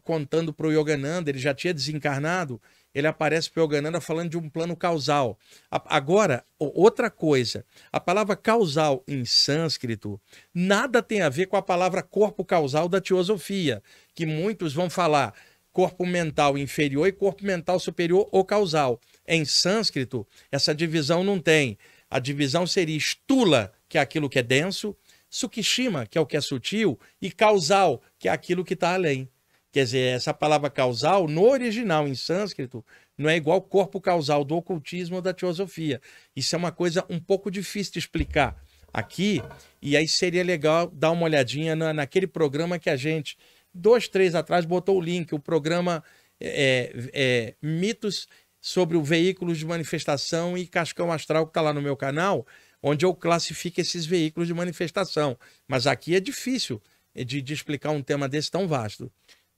Speaker 1: contando para o Yogananda, ele já tinha desencarnado, ele aparece para o Yogananda falando de um plano causal. agora, outra coisa, a palavra causal em sânscrito nada tem a ver com a palavra corpo causal da teosofia, que muitos vão falar corpo mental inferior e corpo mental superior ou causal. Em sânscrito, essa divisão não tem. A divisão seria estula, que é aquilo que é denso, sukishima, que é o que é sutil, e causal, que é aquilo que está além. Quer dizer, essa palavra causal, no original, em sânscrito, não é igual corpo causal do ocultismo ou da teosofia. Isso é uma coisa um pouco difícil de explicar aqui, e aí seria legal dar uma olhadinha na, naquele programa que a gente, dois, três atrás, botou o link, o programa é, é, é Mitos sobre o veículo de Manifestação e Cascão Astral, que está lá no meu canal, onde eu classifico esses veículos de manifestação. Mas aqui é difícil é,
Speaker 2: de, de explicar um
Speaker 1: tema desse tão vasto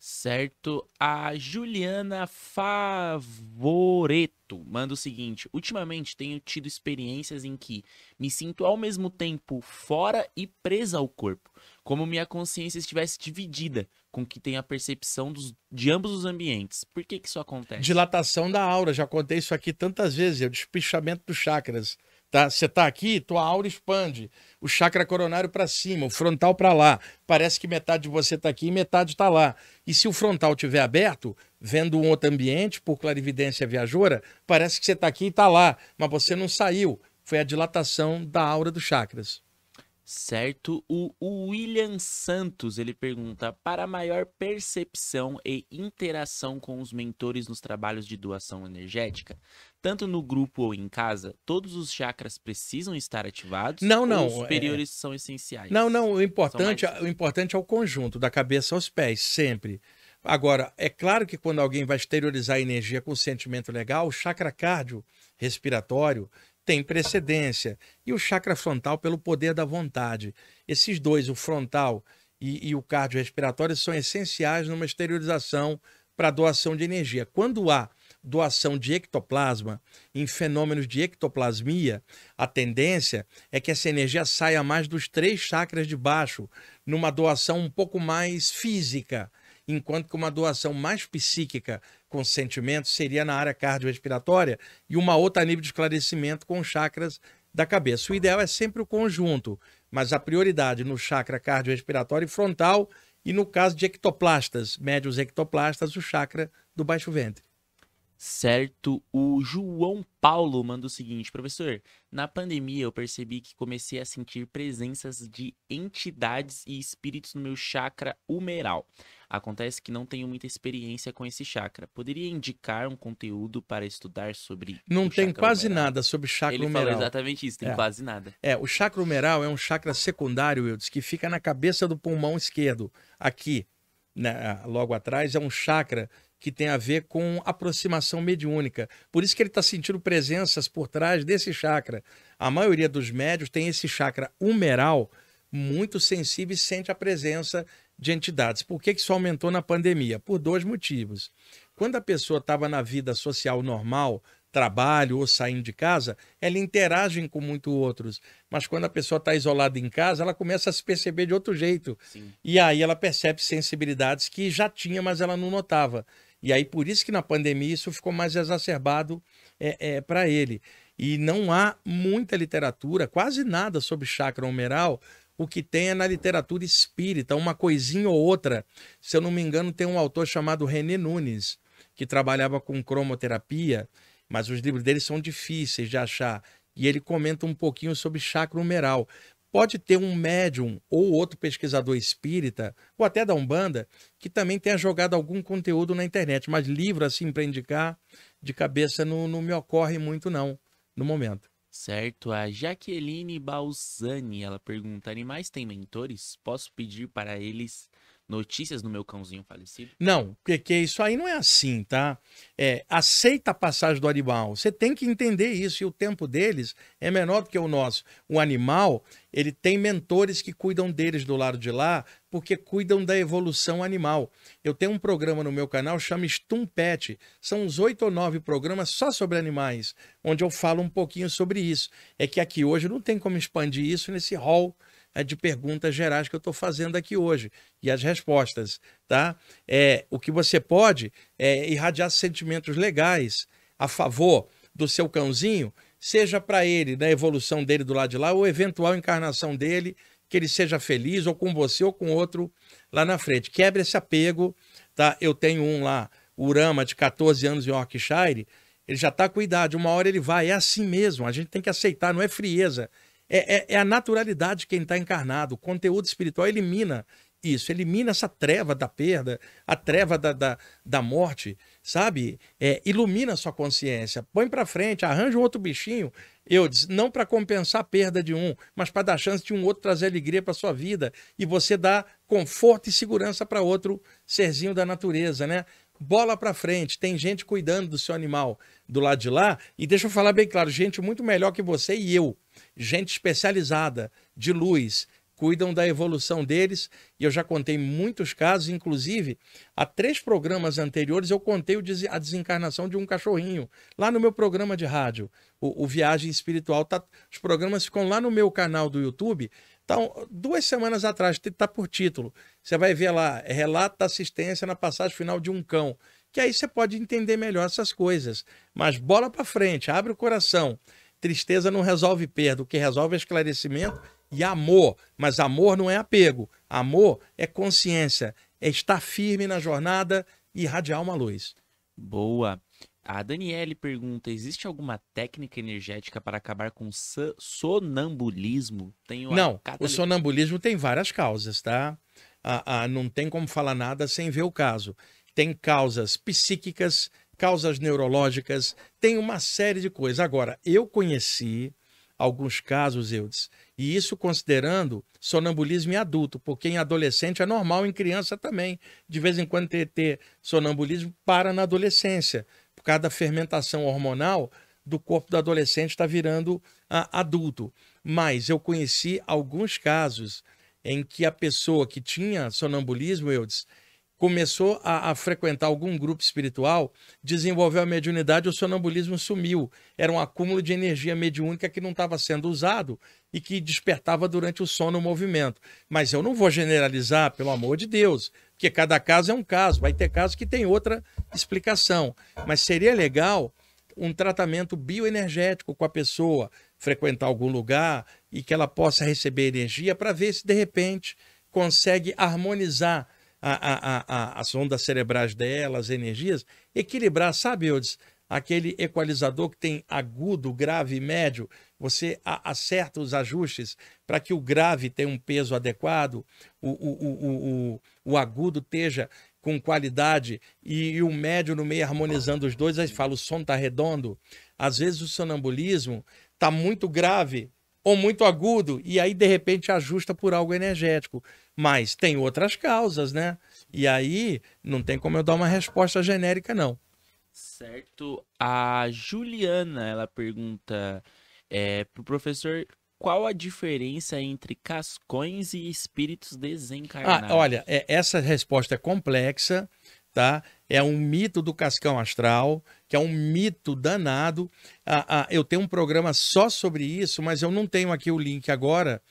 Speaker 2: certo? A Juliana Favoreto manda o seguinte: ultimamente tenho tido experiências em que me sinto ao mesmo tempo fora e presa ao corpo, como minha consciência estivesse dividida, com que tenho a percepção dos, de ambos os ambientes. Por que, que isso acontece?
Speaker 1: Dilatação da aura, já contei isso aqui tantas vezes, é o despichamento dos chakras. Tá? Você tá aqui, tua aura expande, o chakra coronário para cima, o frontal para lá. Parece que metade de você tá aqui e metade tá lá. E se o frontal tiver aberto, vendo um outro ambiente por clarividência viajoura, parece que você tá aqui e tá lá, mas você não saiu. Foi
Speaker 2: a dilatação da aura dos chakras. Certo, o William Santos ele pergunta: para maior percepção e interação com os mentores nos trabalhos de doação energética, tanto no grupo ou em casa, todos os chakras precisam estar ativados? Não, não. os é, superiores é... são essenciais. Não, não. O importante,
Speaker 1: mais... o importante é o conjunto, da cabeça aos pés, sempre. Agora, é claro que quando alguém vai exteriorizar a energia com sentimento legal, o chakra cardio respiratório tem precedência. E o chakra frontal pelo poder da vontade. Esses dois, o frontal e, e o respiratório são essenciais numa exteriorização para doação de energia. Quando há doação de ectoplasma, em fenômenos de ectoplasmia, a tendência é que essa energia saia mais dos três chakras de baixo, numa doação um pouco mais física, enquanto que uma doação mais psíquica, com sentimento, seria na área cardiorrespiratória e uma outra nível de esclarecimento com chakras da cabeça. O ideal é sempre o conjunto, mas a prioridade no chakra cardiorrespiratório e frontal e no caso de ectoplastas, médios ectoplastas, o chakra do baixo ventre
Speaker 2: certo? O João Paulo manda o seguinte: professor, na pandemia eu percebi que comecei a sentir presenças de entidades e espíritos no meu chakra humeral. Acontece que não tenho muita experiência com esse chakra. Poderia indicar um conteúdo para estudar sobre. Não tem quase
Speaker 1: nada sobre chakra Ele humeral. Ele falou exatamente isso, tem é. quase nada. É, o chakra humeral é um chakra secundário, disse, que fica na cabeça do pulmão esquerdo, aqui. Né, logo atrás é um chakra que tem a ver com aproximação mediúnica. Por isso que ele está sentindo presenças por trás desse chakra. A maioria dos médios tem esse chakra humeral muito sensível e sente a presença de entidades. Por que, que isso aumentou na pandemia? Por dois motivos. Quando a pessoa estava na vida social normal, trabalho ou saindo de casa, ela interage com muito outros. Mas quando a pessoa está isolada em casa, ela começa a se perceber de outro jeito. Sim. E aí ela percebe sensibilidades que já tinha, mas ela não notava. E aí, por isso que na pandemia isso ficou mais exacerbado é, eh, é eh, para ele. E não há muita literatura, quase nada sobre chakra humeral. O que tem é na literatura espírita, uma coisinha ou outra. Se eu não me engano, tem um autor chamado René Nunes, que trabalhava com cromoterapia, mas os livros dele são difíceis de achar. E ele comenta um pouquinho sobre chakra humeral pode ter um médium ou outro pesquisador espírita, ou até da Umbanda, que também tenha jogado algum conteúdo na internet, mas livro assim para indicar, de cabeça não, não me ocorre muito não, no momento.
Speaker 2: Certo, a Jaqueline Balzani, ela pergunta, animais têm mentores? Posso pedir para eles notícias no meu cãozinho falecido?
Speaker 1: Não, porque isso aí não é assim, tá? É, aceita a passagem do animal. Você tem que entender isso e o tempo deles é menor do que o nosso. O animal, ele tem mentores que cuidam deles do lado de lá, porque cuidam da evolução animal. Eu tenho um programa no meu canal chama Stum Pet. São uns oito ou nove programas só sobre animais, onde eu falo um pouquinho sobre isso. É que aqui hoje não tem como expandir isso nesse hall é de perguntas gerais que eu estou fazendo aqui hoje e as respostas, tá? É, o que você pode é irradiar sentimentos legais a favor do seu cãozinho, seja para ele, na evolução dele do lado de lá, ou eventual encarnação dele, que ele seja feliz, ou com você, ou com outro lá na frente. Quebre esse apego, tá? Eu tenho um lá, o Urama, de 14 anos em Yorkshire, ele já está com idade, uma hora ele vai, é assim mesmo, a gente tem que aceitar, não é frieza, é, é, é a naturalidade de quem está encarnado. O conteúdo espiritual elimina isso, elimina essa treva da perda, a treva da, da, da morte, sabe? É, ilumina a sua consciência, põe para frente, arranja um outro bichinho. Eu disse, não para compensar a perda de um, mas para dar chance de um outro trazer alegria para sua vida e você dar conforto e segurança para outro serzinho da natureza, né? bola para frente, tem gente cuidando do seu animal do lado de lá. E deixa eu falar bem claro, gente muito melhor que você e eu, gente especializada de luz, cuidam da evolução deles. E eu já contei muitos casos, inclusive, há três programas anteriores eu contei a desencarnação de um cachorrinho, lá no meu programa de rádio, o, o Viagem Espiritual. Tá, os programas ficam lá no meu canal do YouTube então, duas semanas atrás, está por título. Você vai ver lá, é relato da assistência na passagem final de um cão. Que aí você pode entender melhor essas coisas. Mas bola para frente, abre o coração. Tristeza não resolve perda, o que resolve é esclarecimento e amor. Mas amor não é apego. Amor é consciência, é estar firme na jornada e irradiar uma luz.
Speaker 2: Boa. A Daniele pergunta: existe alguma técnica energética para acabar com sonambulismo? Tenho não, o sonambulismo tem várias causas, tá?
Speaker 1: Ah, ah, não tem como falar nada sem ver o caso. Tem causas psíquicas, causas neurológicas, tem uma série de coisas. Agora, eu conheci alguns casos, Eudes, e isso considerando sonambulismo em adulto, porque em adolescente é normal, em criança também. De vez em quando ter, ter sonambulismo para na adolescência por causa da fermentação hormonal do corpo do adolescente está virando ah, adulto. Mas eu conheci alguns casos em que a pessoa que tinha sonambulismo, eu disse, começou a, a, frequentar algum grupo espiritual, desenvolveu a mediunidade, o sonambulismo sumiu. Era um acúmulo de energia mediúnica que não estava sendo usado e que despertava durante o sono o movimento. Mas eu não vou generalizar, pelo amor de Deus, porque cada caso é um caso, vai ter casos que tem outra explicação. Mas seria legal um tratamento bioenergético com a pessoa, frequentar algum lugar e que ela possa receber energia para ver se de repente consegue harmonizar a, a, a, as ondas cerebrais dela, as energias, equilibrar, sabe, Eudes? Aquele equalizador que tem agudo, grave e médio, você acerta os ajustes para que o grave tenha um peso adequado, o, o, o, o agudo esteja com qualidade e, e, o médio no meio harmonizando os dois, aí fala o som está redondo. Às vezes o sonambulismo está muito grave ou muito agudo e aí de repente ajusta por algo energético. Mas tem outras causas, né? E aí não tem como eu dar uma resposta genérica, não.
Speaker 2: Certo. A Juliana, ela pergunta é, pro professor qual a diferença entre cascões e espíritos desencarnados? Ah, olha,
Speaker 1: é, essa resposta é complexa, tá? É um mito do cascão astral, que é um mito danado. Ah, ah, eu tenho um programa só sobre isso, mas eu não tenho aqui o link agora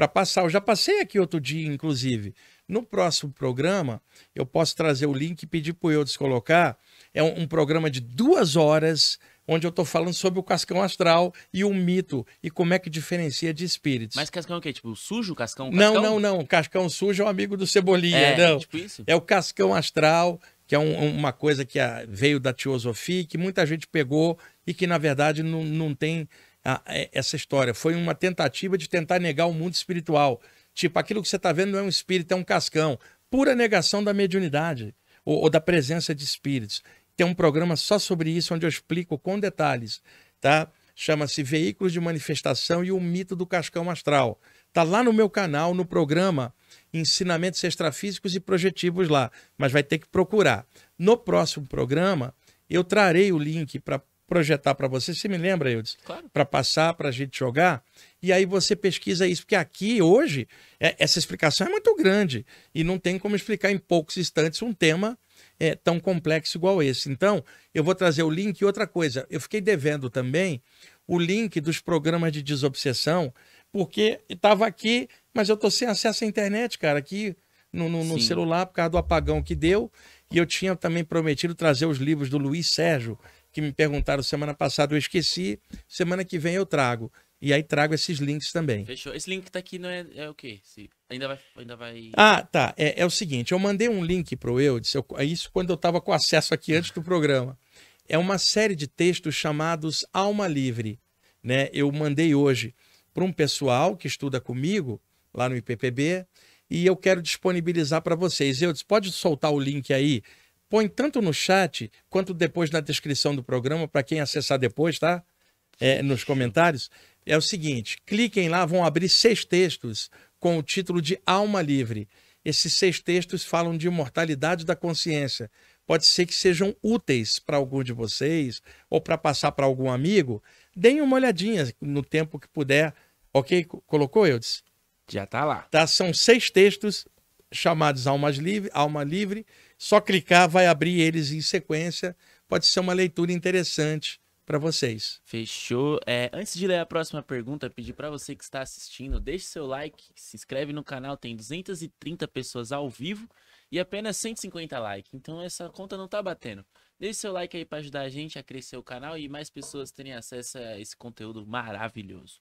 Speaker 1: para passar. Eu já passei aqui outro dia, inclusive. No próximo programa, eu posso trazer o link e pedir para eu descolocar. É um, um programa de duas horas, onde eu estou falando sobre o cascão astral e o mito e como é que diferencia de espíritos. Mas
Speaker 2: cascão é o quê? Tipo, sujo cascão? cascão? Não, não,
Speaker 1: não. Cascão sujo é o um amigo do Cebolinha, é, não. É, tipo isso? é o cascão astral, que é um, uma coisa que a, ah, veio da teosofia, que muita gente pegou e que, na verdade, não, não tem essa história. Foi uma tentativa de tentar negar o mundo espiritual. Tipo, aquilo que você está vendo não é um espírito, é um cascão. Pura negação da mediunidade ou, ou da presença de espíritos. Tem um programa só sobre isso, onde eu explico com detalhes, tá? Chama-se Veículos de Manifestação e o Mito do Cascão Astral. Tá lá no meu canal, no programa Ensinamentos Extrafísicos e Projetivos lá, mas vai ter que procurar. No próximo programa, eu trarei o link para projetar para você. Você me lembra, Eudes? Claro. Para passar, para a gente jogar. E aí você pesquisa isso, porque aqui hoje é, essa explicação é muito grande e não tem como explicar em poucos instantes um tema é, tão complexo igual esse. Então, eu vou trazer o link e outra coisa. Eu fiquei devendo também o link dos programas de desobsessão, porque estava aqui, mas eu estou sem acesso à internet, cara, aqui no, no, no celular por causa do apagão que deu. E eu tinha também prometido trazer os livros do Luiz Sérgio, que me perguntaram semana passada, eu esqueci. Semana que vem eu trago. E aí trago esses links também.
Speaker 2: Fechou. Esse link que tá aqui não é, é o quê? Se ainda, vai, ainda vai. Ah,
Speaker 1: tá. É, é o seguinte: eu mandei um link pro Eudes, eu, é isso quando eu estava com acesso aqui antes do programa. É uma série de textos chamados Alma Livre. Né? Eu mandei hoje para um pessoal que estuda comigo lá no IPPB e eu quero disponibilizar para vocês. Eudes, pode soltar o link aí Põe tanto no chat quanto depois na descrição do programa, para quem acessar depois, tá? É, nos comentários. É o seguinte: cliquem lá, vão abrir seis textos com o título de Alma Livre. Esses seis textos falam de imortalidade da consciência. Pode ser que sejam úteis para algum de vocês ou para passar para algum amigo. Deem uma olhadinha no tempo que puder. Ok? Colocou, Eudes? Já está lá. Tá, são seis textos chamados Almas Livre, Alma Livre, só clicar, vai abrir eles em sequência. Pode ser uma leitura interessante para vocês.
Speaker 2: Fechou. É, antes de ler a próxima pergunta, pedir para você que está assistindo, deixe seu like, se inscreve no canal, tem 230 pessoas ao vivo e apenas 150 likes. Então essa conta não tá batendo. Deixe seu like aí para ajudar a gente a crescer o canal e mais pessoas terem acesso a esse conteúdo maravilhoso.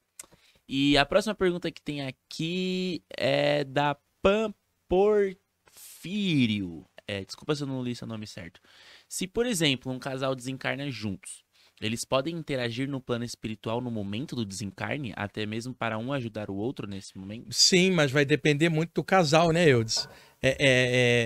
Speaker 2: E a próxima pergunta que tem aqui é da Pam Porfírio. É, desculpa se eu não li seu nome certo. Se, por exemplo, um casal desencarna juntos, eles podem interagir no plano espiritual no momento do desencarne, até mesmo para um ajudar o outro nesse momento?
Speaker 1: Sim, mas vai depender muito do casal, né, Eudes? É, é,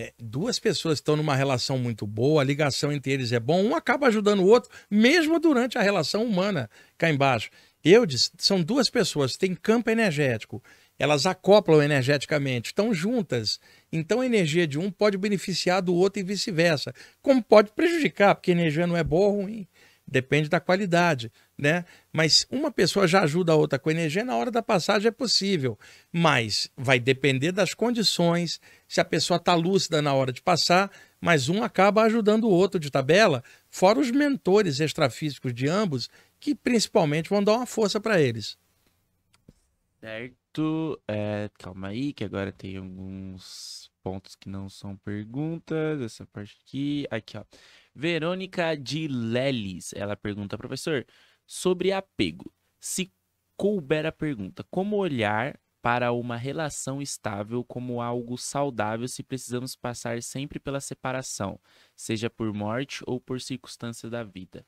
Speaker 1: é, duas pessoas estão numa relação muito boa, a ligação entre eles é bom, um acaba ajudando o outro, mesmo durante a relação humana cá embaixo. Eudes, são duas pessoas, tem campo energético elas acoplam energeticamente, estão juntas. Então a energia de um pode beneficiar do outro e vice-versa. Como pode prejudicar, porque energia não é boa ou ruim, depende da qualidade, né? Mas uma pessoa já ajuda a outra com energia na hora da passagem é possível, mas vai depender das condições, se a pessoa está lúcida na hora de passar, mas um acaba ajudando o outro de tabela, fora os mentores extrafísicos de ambos, que principalmente vão dar uma força para eles.
Speaker 2: Certo. É, calma aí, que agora tem alguns pontos que não são perguntas. Essa parte aqui. Aqui, ó. Verônica de Leles. Ela pergunta, professor, sobre apego. Se couber a pergunta, como olhar para uma relação estável como algo saudável se precisamos passar sempre pela separação, seja por morte ou por circunstância da vida?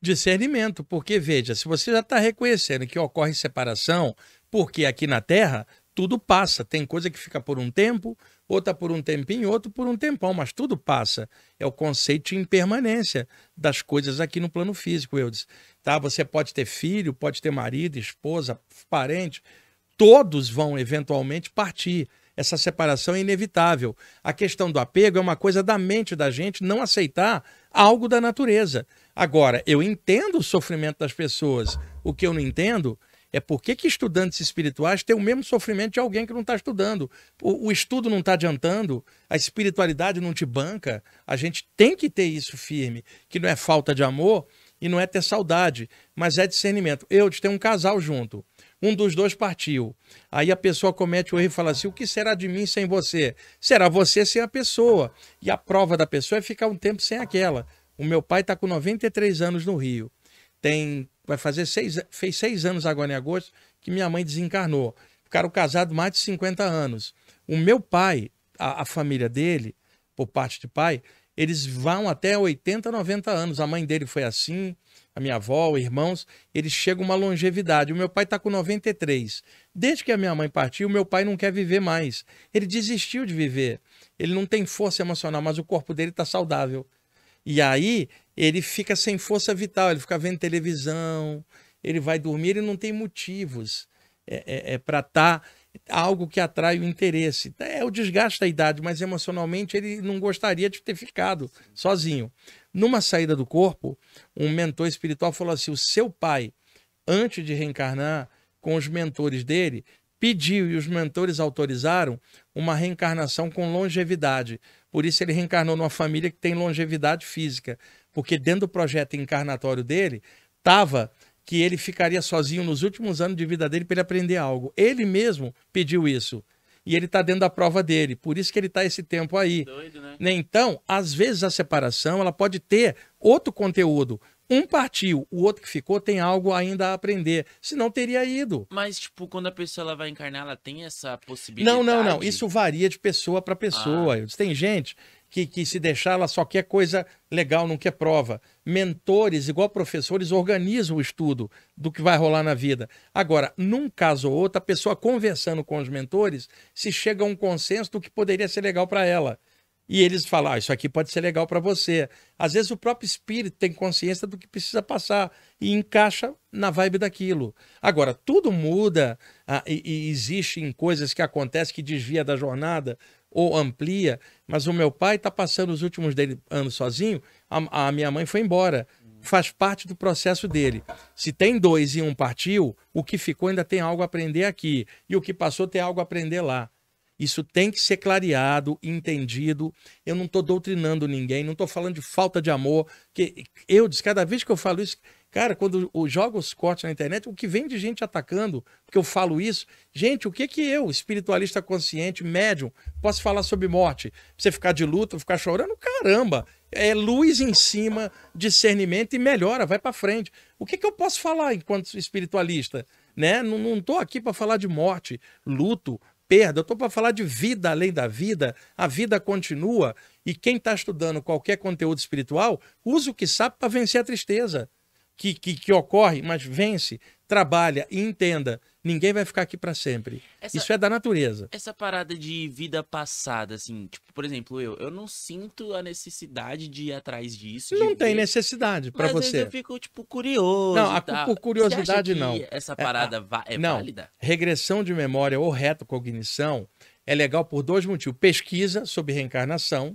Speaker 2: discernimento. Porque, veja, se você já está reconhecendo que ocorre separação,
Speaker 1: porque aqui na Terra tudo passa. Tem coisa que fica por um tempo, outra por um tempinho, outro por um tempão, mas tudo passa. É o conceito de impermanência das coisas aqui no plano físico, Eudes. Tá? Você pode ter filho, pode ter marido, esposa, parente, todos vão eventualmente partir. Essa separação é inevitável. A questão do apego é uma coisa da mente da gente não aceitar algo da natureza. Agora, eu entendo o sofrimento das pessoas. O que eu não entendo é por que, que estudantes espirituais têm o mesmo sofrimento de alguém que não está estudando. O, o estudo não está adiantando, a espiritualidade não te banca. A gente tem que ter isso firme, que não é falta de amor e não é ter saudade, mas é discernimento. Eu te tenho um casal junto um dos dois partiu. Aí a pessoa comete o erro e fala assim: o que será de mim sem você? Será você sem a pessoa. E a prova da pessoa é ficar um tempo sem aquela. O meu pai está com 93 anos no Rio. Tem, vai fazer seis, fez seis anos agora em agosto que minha mãe desencarnou. Ficaram casados mais de 50 anos. O meu pai, a, a família dele, por parte de pai, eles vão até 80, 90 anos. A mãe dele foi assim, minha avó, irmãos, eles chegam uma longevidade. O meu pai está com 93. Desde que a minha mãe partiu, o meu pai não quer viver mais. Ele desistiu de viver. Ele não tem força emocional, mas o corpo dele está saudável. E aí ele fica sem força vital, ele fica vendo televisão, ele vai dormir, ele não tem motivos é, é, é para estar. Tá algo que atrai o interesse. É o desgaste da idade, mas emocionalmente ele não gostaria de ter ficado sozinho. Numa saída do corpo, um mentor espiritual falou assim: o seu pai, antes de reencarnar, com os mentores dele, pediu e os mentores autorizaram uma reencarnação com longevidade. Por isso ele reencarnou numa família que tem longevidade física, porque dentro do projeto encarnatório dele estava que ele ficaria sozinho nos últimos anos de vida dele para ele aprender algo. Ele mesmo pediu isso e ele está dentro da prova dele. Por isso que ele está esse tempo aí. Doido, né? né? Então, às vezes a separação ela pode ter outro conteúdo. Um partiu, o outro que ficou tem algo ainda a aprender. Senão teria ido.
Speaker 2: Mas, tipo, quando a pessoa ela vai encarnar, ela tem essa possibilidade? Não, não, não.
Speaker 1: Isso varia de pessoa para pessoa. Ah. Tem gente que, que se deixar, ela só quer coisa legal, não quer prova. Mentores, igual professores, organizam o estudo do que vai rolar na vida. Agora, num caso ou outro, a pessoa conversando com os mentores, se chega a um consenso do que poderia ser legal para ela. E eles falam, ah, isso aqui pode ser legal para você. Às vezes o próprio espírito tem consciência do que precisa passar e encaixa na vibe daquilo. Agora, tudo muda ah, e, e existem coisas que acontecem que desvia da jornada, ou amplia, mas o meu pai está passando os últimos anos sozinho, a, a, minha mãe foi embora. Faz parte do processo dele. Se tem dois e um partiu, o que ficou ainda tem algo a aprender aqui. E o que passou tem algo a aprender lá. Isso tem que ser clareado, entendido. Eu não estou doutrinando ninguém, não estou falando de falta de amor. que Eu, cada vez que eu falo isso, Cara, quando joga os cortes na internet, o que vem de gente atacando, porque eu falo isso, gente, o que que eu, espiritualista consciente, médium, posso falar sobre morte? Você ficar de luto, ficar chorando, caramba, é luz em cima, discernimento e melhora, vai para frente. O que que eu posso falar enquanto espiritualista? Né? Não, não tô aqui para falar de morte, luto, perda, eu estou para falar de vida além da vida, a vida continua e quem está estudando qualquer conteúdo espiritual usa o que sabe para vencer a tristeza que, que, que ocorre, mas vence, trabalha e entenda. Ninguém vai ficar aqui para sempre. Essa, Isso é da natureza.
Speaker 2: Essa parada de vida passada, assim, tipo, por exemplo, eu, eu não sinto a necessidade de ir atrás disso. Não tem ver, necessidade para você. Vezes eu fico tipo curioso. Não, a curiosidade não. Essa parada é, é, é não, válida.
Speaker 1: Regressão de memória ou retocognição é legal por dois motivos: pesquisa sobre reencarnação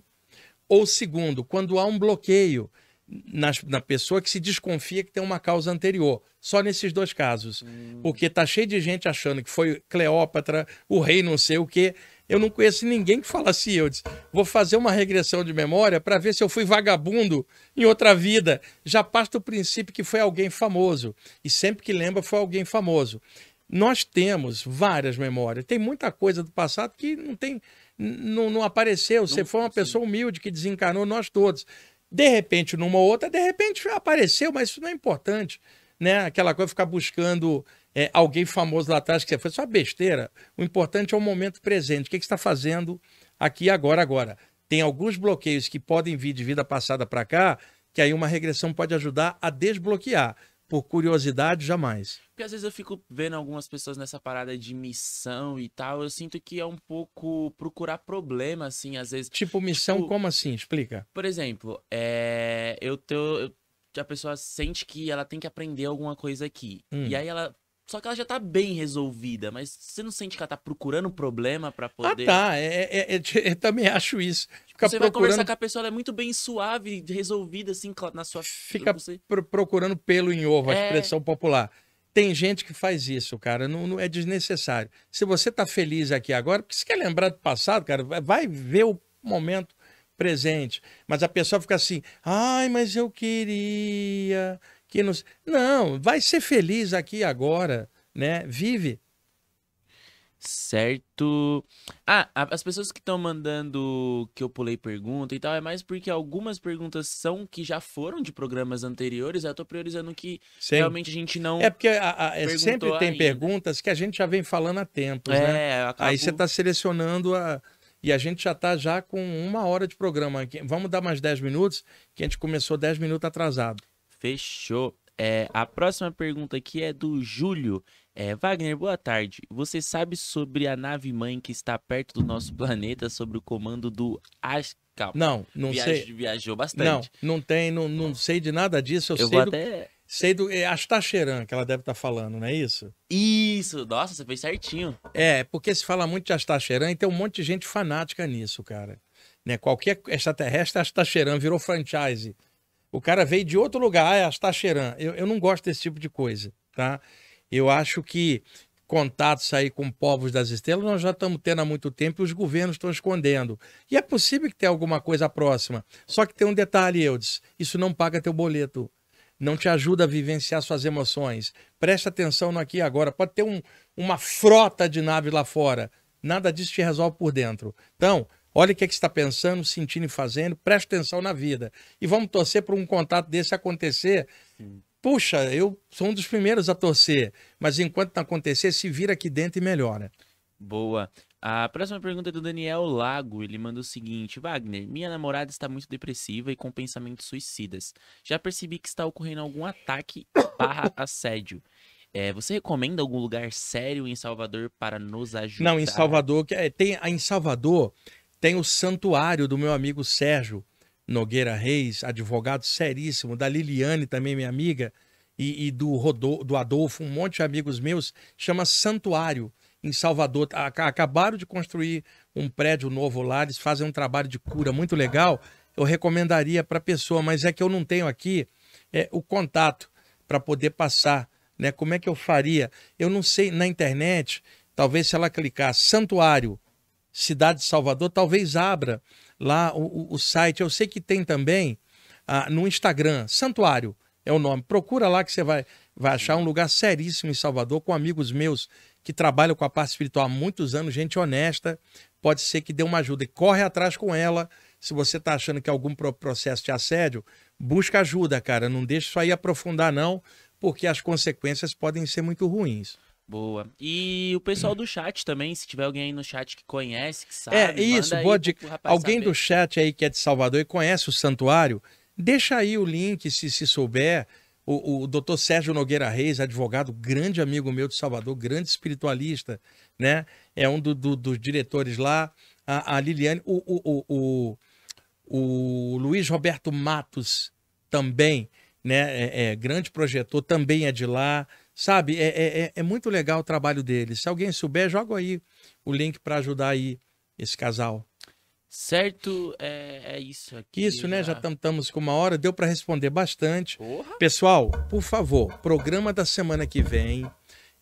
Speaker 1: ou segundo, quando há um bloqueio na pessoa que se desconfia que tem uma causa anterior. Só nesses dois casos. Hum. Porque tá cheio de gente achando que foi Cleópatra, o rei não sei o quê. Eu não conheço ninguém que fala assim. Eu disse, vou fazer uma regressão de memória para ver se eu fui vagabundo em outra vida. Já parte do princípio que foi alguém famoso. E sempre que lembra, foi alguém famoso. Nós temos várias memórias. Tem muita coisa do passado que não tem. Não, não apareceu. Você foi uma sim. pessoa humilde que desencarnou nós todos. De repente, numa outra, de repente apareceu, mas isso não é importante. Né? Aquela coisa ficar buscando é, alguém famoso lá atrás que você foi só é besteira. O importante é o momento presente. O que, é que você está fazendo aqui agora, agora? Tem alguns bloqueios que podem vir de vida passada para cá, que aí uma regressão pode ajudar a desbloquear. Por curiosidade, jamais.
Speaker 2: Porque às vezes eu fico vendo algumas pessoas nessa parada de missão e tal. Eu sinto que é um pouco procurar problema, assim, às vezes.
Speaker 1: Tipo, missão, tipo, como assim? Explica.
Speaker 2: Por exemplo, é... eu, a pessoa sente que ela tem que aprender alguma coisa aqui. Hum. E aí ela só que ela já tá bem resolvida, mas você não sente que ela tá procurando problema para ah, poder. Ah, tá. É,
Speaker 1: é, é, é [laughs] eu também acho isso. Tipo, fica você procurando... vai conversar com a
Speaker 2: pessoa, ela é muito bem suave, resolvida, assim, na sua. Fica
Speaker 1: você... pro procurando pelo em ovo, a é. expressão popular. Tem gente que faz isso, cara. Não, não é desnecessário. Se você tá feliz aqui agora, porque você quer lembrar do passado, cara, vai ver o momento presente. Mas a pessoa fica assim, ai, mas eu queria que nos. Não, vai ser feliz aqui agora, né? Vive.
Speaker 2: Certo. Ah, as pessoas que estão mandando que eu pulei pergunta e tal, é mais porque algumas perguntas são que já foram de programas anteriores, eu tô priorizando que Sim. realmente a gente não. É porque a, ah, a, ah, é, sempre tem ainda.
Speaker 1: perguntas que a gente já vem falando há tempos, né? é, né? Acabo... Aí você tá selecionando a. E a gente já tá já com uma hora de programa. Vamos dar mais 10 minutos, que a gente começou 10 minutos atrasado.
Speaker 2: Fechou. É, a próxima pergunta aqui é do Júlio. É, Wagner, boa tarde. Você sabe sobre a nave mãe que está perto do nosso [laughs] planeta, sobre o comando do Ash... Calma. Não, não Viaj... sei. Viajou bastante.
Speaker 1: Não, não tem, não, não é. sei de nada disso. Eu, eu sei vou do... até. Sei do. É Astacheran tá que ela deve estar tá falando, não é isso? Isso,
Speaker 2: nossa, você fez certinho.
Speaker 1: É, porque se fala muito de Astacheran e tem um monte de gente fanática nisso, cara. Né? Qualquer extraterrestre, Astacheran virou franchise. O cara veio de outro lugar, ah, é Astacheran. Eu, eu não gosto desse tipo de coisa, tá? Eu acho que contatos aí com povos das estrelas nós já estamos tendo há muito tempo e os governos estão escondendo. E é possível que tenha alguma coisa próxima. Só que tem um detalhe, Eudes, isso não paga teu boleto. Não te ajuda a vivenciar suas emoções. Presta atenção no aqui e agora. Pode ter um, uma frota de naves lá fora. Nada disso te resolve por dentro. Então, Olha o que, é que está pensando, sentindo e fazendo, preste atenção na vida. E vamos torcer para um contato desse acontecer. Sim. Puxa, eu sou um dos primeiros a torcer, mas enquanto não acontecer, se vira aqui dentro e melhora.
Speaker 2: Boa. A próxima pergunta é do Daniel Lago. Ele manda o seguinte: Wagner, minha namorada está muito depressiva e com pensamentos suicidas. Já percebi que está ocorrendo algum ataque [coughs] barra assédio. É, você recomenda algum lugar sério em Salvador para nos ajudar? Não, em Salvador,
Speaker 1: é, tem em Salvador tem o santuário do meu amigo Sérgio Nogueira Reis, advogado seríssimo, da Liliane também, minha amiga, e, e do, Rodolfo, do Adolfo, um monte de amigos meus, chama Santuário, em Salvador. Acabaram de construir um prédio novo lá, eles fazem um trabalho de cura muito legal. Eu recomendaria para a pessoa, mas é que eu não tenho aqui é, o contato para poder passar. Né? Como é que eu faria? Eu não sei, na internet, talvez se ela clicar Santuário cidade de Salvador, talvez abra lá o, o site. Eu sei que tem também ah, no Instagram, Santuário é o nome. Procura lá que você vai, vai achar um lugar seríssimo em Salvador, com amigos meus que trabalham com a parte espiritual há muitos anos, gente honesta. Pode ser que dê uma ajuda. E corre atrás com ela. Se você está achando que é algum processo de assédio, busca ajuda, cara. Não deixa isso aí aprofundar, não, porque as consequências podem ser muito ruins.
Speaker 2: Boa. E o pessoal do chat também, se tiver alguém aí no chat que conhece, que é, sabe. É, isso, boa dica.
Speaker 1: Alguém saber. do chat aí que é de Salvador e conhece o santuário, deixa aí o link, se, se souber. O, o doutor Sérgio Nogueira Reis, advogado, grande amigo meu de Salvador, grande espiritualista, né? É um do, do, dos diretores lá. A, a Liliane, o, o, o, o Luiz Roberto Matos também, né? É, é, grande projetor, também é de lá. Sabe, é, é, é, é muito legal o trabalho deles. Se alguém souber, joga aí o link para ajudar aí esse casal.
Speaker 2: Certo, é, é, isso aqui. Isso, né? Já
Speaker 1: estamos com uma hora, deu para responder bastante. Porra. Pessoal, por favor, programa da semana que vem,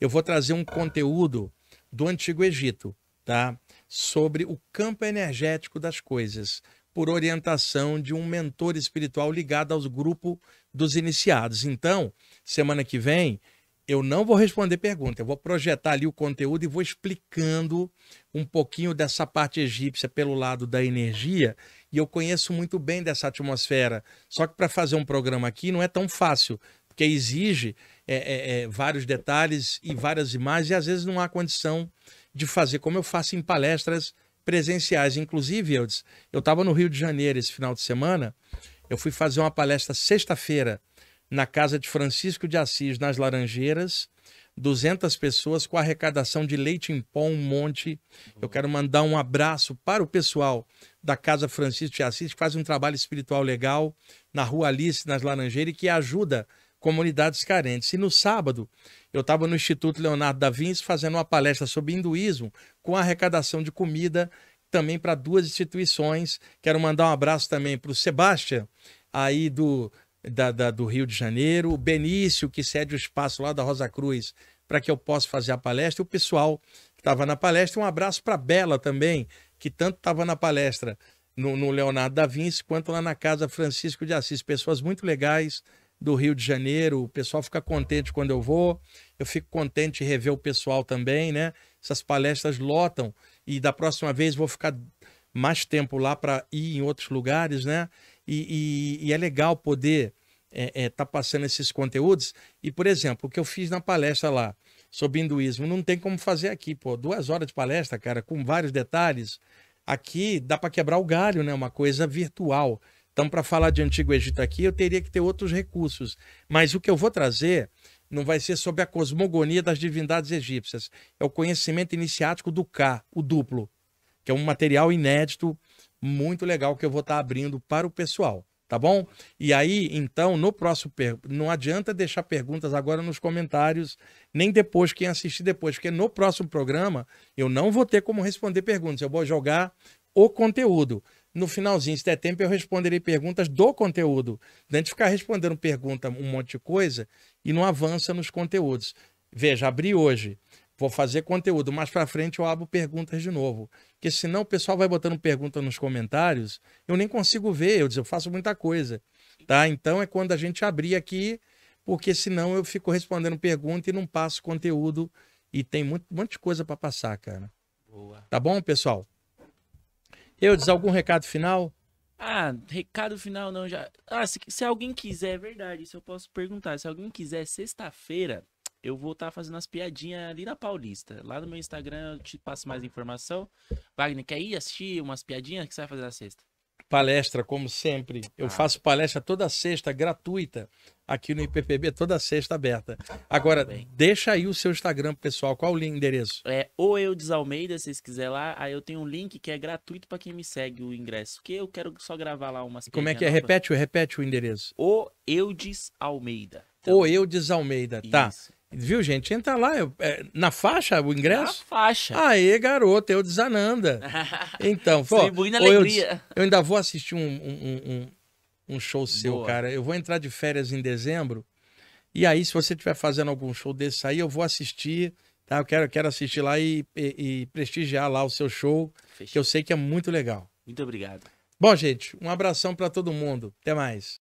Speaker 1: eu vou trazer um conteúdo do Antigo Egito, tá? Sobre o campo energético das coisas, por orientação de um mentor espiritual ligado aos grupos dos iniciados. Então, semana que vem, eu não vou responder pergunta, eu vou projetar ali o conteúdo e vou explicando um pouquinho dessa parte egípcia pelo lado da energia, e eu conheço muito bem dessa atmosfera. Só que para fazer um programa aqui não é tão fácil, porque exige é, é, é, vários detalhes e várias imagens, e às vezes não há condição de fazer, como eu faço em palestras presenciais. Inclusive, eu estava no Rio de Janeiro esse final de semana, eu fui fazer uma palestra sexta-feira na casa de Francisco de Assis, nas Laranjeiras. 200 pessoas com arrecadação de leite em pó, um monte. Eu quero mandar um abraço para o pessoal da Casa Francisco de Assis, que faz um trabalho espiritual legal na Rua Alice, nas Laranjeiras, e que ajuda comunidades carentes. E no sábado, eu estava no Instituto Leonardo da Vinci fazendo uma palestra sobre hinduísmo com arrecadação de comida também para duas instituições. Quero mandar um abraço também para o Sebastião, aí do da, da, do Rio de Janeiro, o Benício, que cede o espaço lá da Rosa Cruz para que eu possa fazer a palestra, o pessoal que estava na palestra. Um abraço para Bela também, que tanto estava na palestra no, no, Leonardo da Vinci, quanto lá na Casa Francisco de Assis. Pessoas muito legais do Rio de Janeiro, o pessoal fica contente quando eu vou, eu fico contente de rever o pessoal também, né? Essas palestras lotam e da próxima vez vou ficar mais tempo lá para ir em outros lugares, né? E, e, e é legal poder estar é, é, tá passando esses conteúdos. E, por exemplo, o que eu fiz na palestra lá sobre hinduísmo, não tem como fazer aqui, pô. Duas horas de palestra, cara, com vários detalhes. Aqui dá para quebrar o galho, né? Uma coisa virtual. Então, para falar de Antigo Egito aqui, eu teria que ter outros recursos. Mas o que eu vou trazer não vai ser sobre a cosmogonia das divindades egípcias. É o conhecimento iniciático do K, o duplo, que é um material inédito muito legal que eu vou estar tá abrindo para o pessoal, tá bom? E aí, então, no próximo. Per... Não adianta deixar perguntas agora nos comentários, nem depois, quem assistir depois, porque no próximo programa eu não vou ter como responder perguntas, eu vou jogar o conteúdo. No finalzinho, se der tempo, eu responderei perguntas do conteúdo. Não gente é ficar respondendo pergunta, um monte de coisa, e não avança nos conteúdos. Veja, abri hoje Vou fazer conteúdo. Mais para frente eu abro perguntas de novo. Porque senão o pessoal vai botando pergunta nos comentários, eu nem consigo ver, eu, faço muita coisa. tá? Então é quando a gente abrir aqui, porque senão eu fico respondendo pergunta e não passo conteúdo. E tem muito, um monte de coisa para passar, cara. Boa. Tá bom, pessoal? Eu diz algum recado final?
Speaker 2: Ah, recado final não já. Ah, se, se alguém quiser, é verdade, isso eu posso perguntar. Se alguém quiser, sexta-feira, eu vou estar tá fazendo as piadinhas ali na Paulista. Lá no meu Instagram eu te passo mais informação. Wagner, quer ir assistir umas piadinhas? O que você vai fazer na sexta?
Speaker 1: Palestra, como sempre. Eu ah. faço palestra toda sexta, gratuita, aqui no IPPB, toda sexta aberta. Agora, ah, deixa aí o seu Instagram, pessoal. Qual o
Speaker 2: endereço? É ou eu Almeida, se vocês quiserem lá. Aí eu tenho um link que é gratuito para quem me segue o ingresso. Que eu quero só gravar lá umas Como é que é? Novas. Repete,
Speaker 1: repete o endereço.
Speaker 2: O Eudes Almeida.
Speaker 1: Então, o Eudes Almeida, tá. Isso. Viu, gente? Entra lá. Eu, é, na faixa o ingresso? Na faixa. Aê, garoto, eu desananda. [laughs] então, pô, Distribuindo alegria. Eu, eu, ainda vou assistir um, um, um, um show seu, Boa. cara. Eu vou entrar de férias em dezembro. E aí, se você estiver fazendo algum show desse aí, eu vou assistir. Tá? Eu quero, quero assistir lá e, e, e prestigiar lá o seu show, Fechou. que eu sei que é muito legal. Muito obrigado. Bom, gente, um abração para todo mundo. Até mais.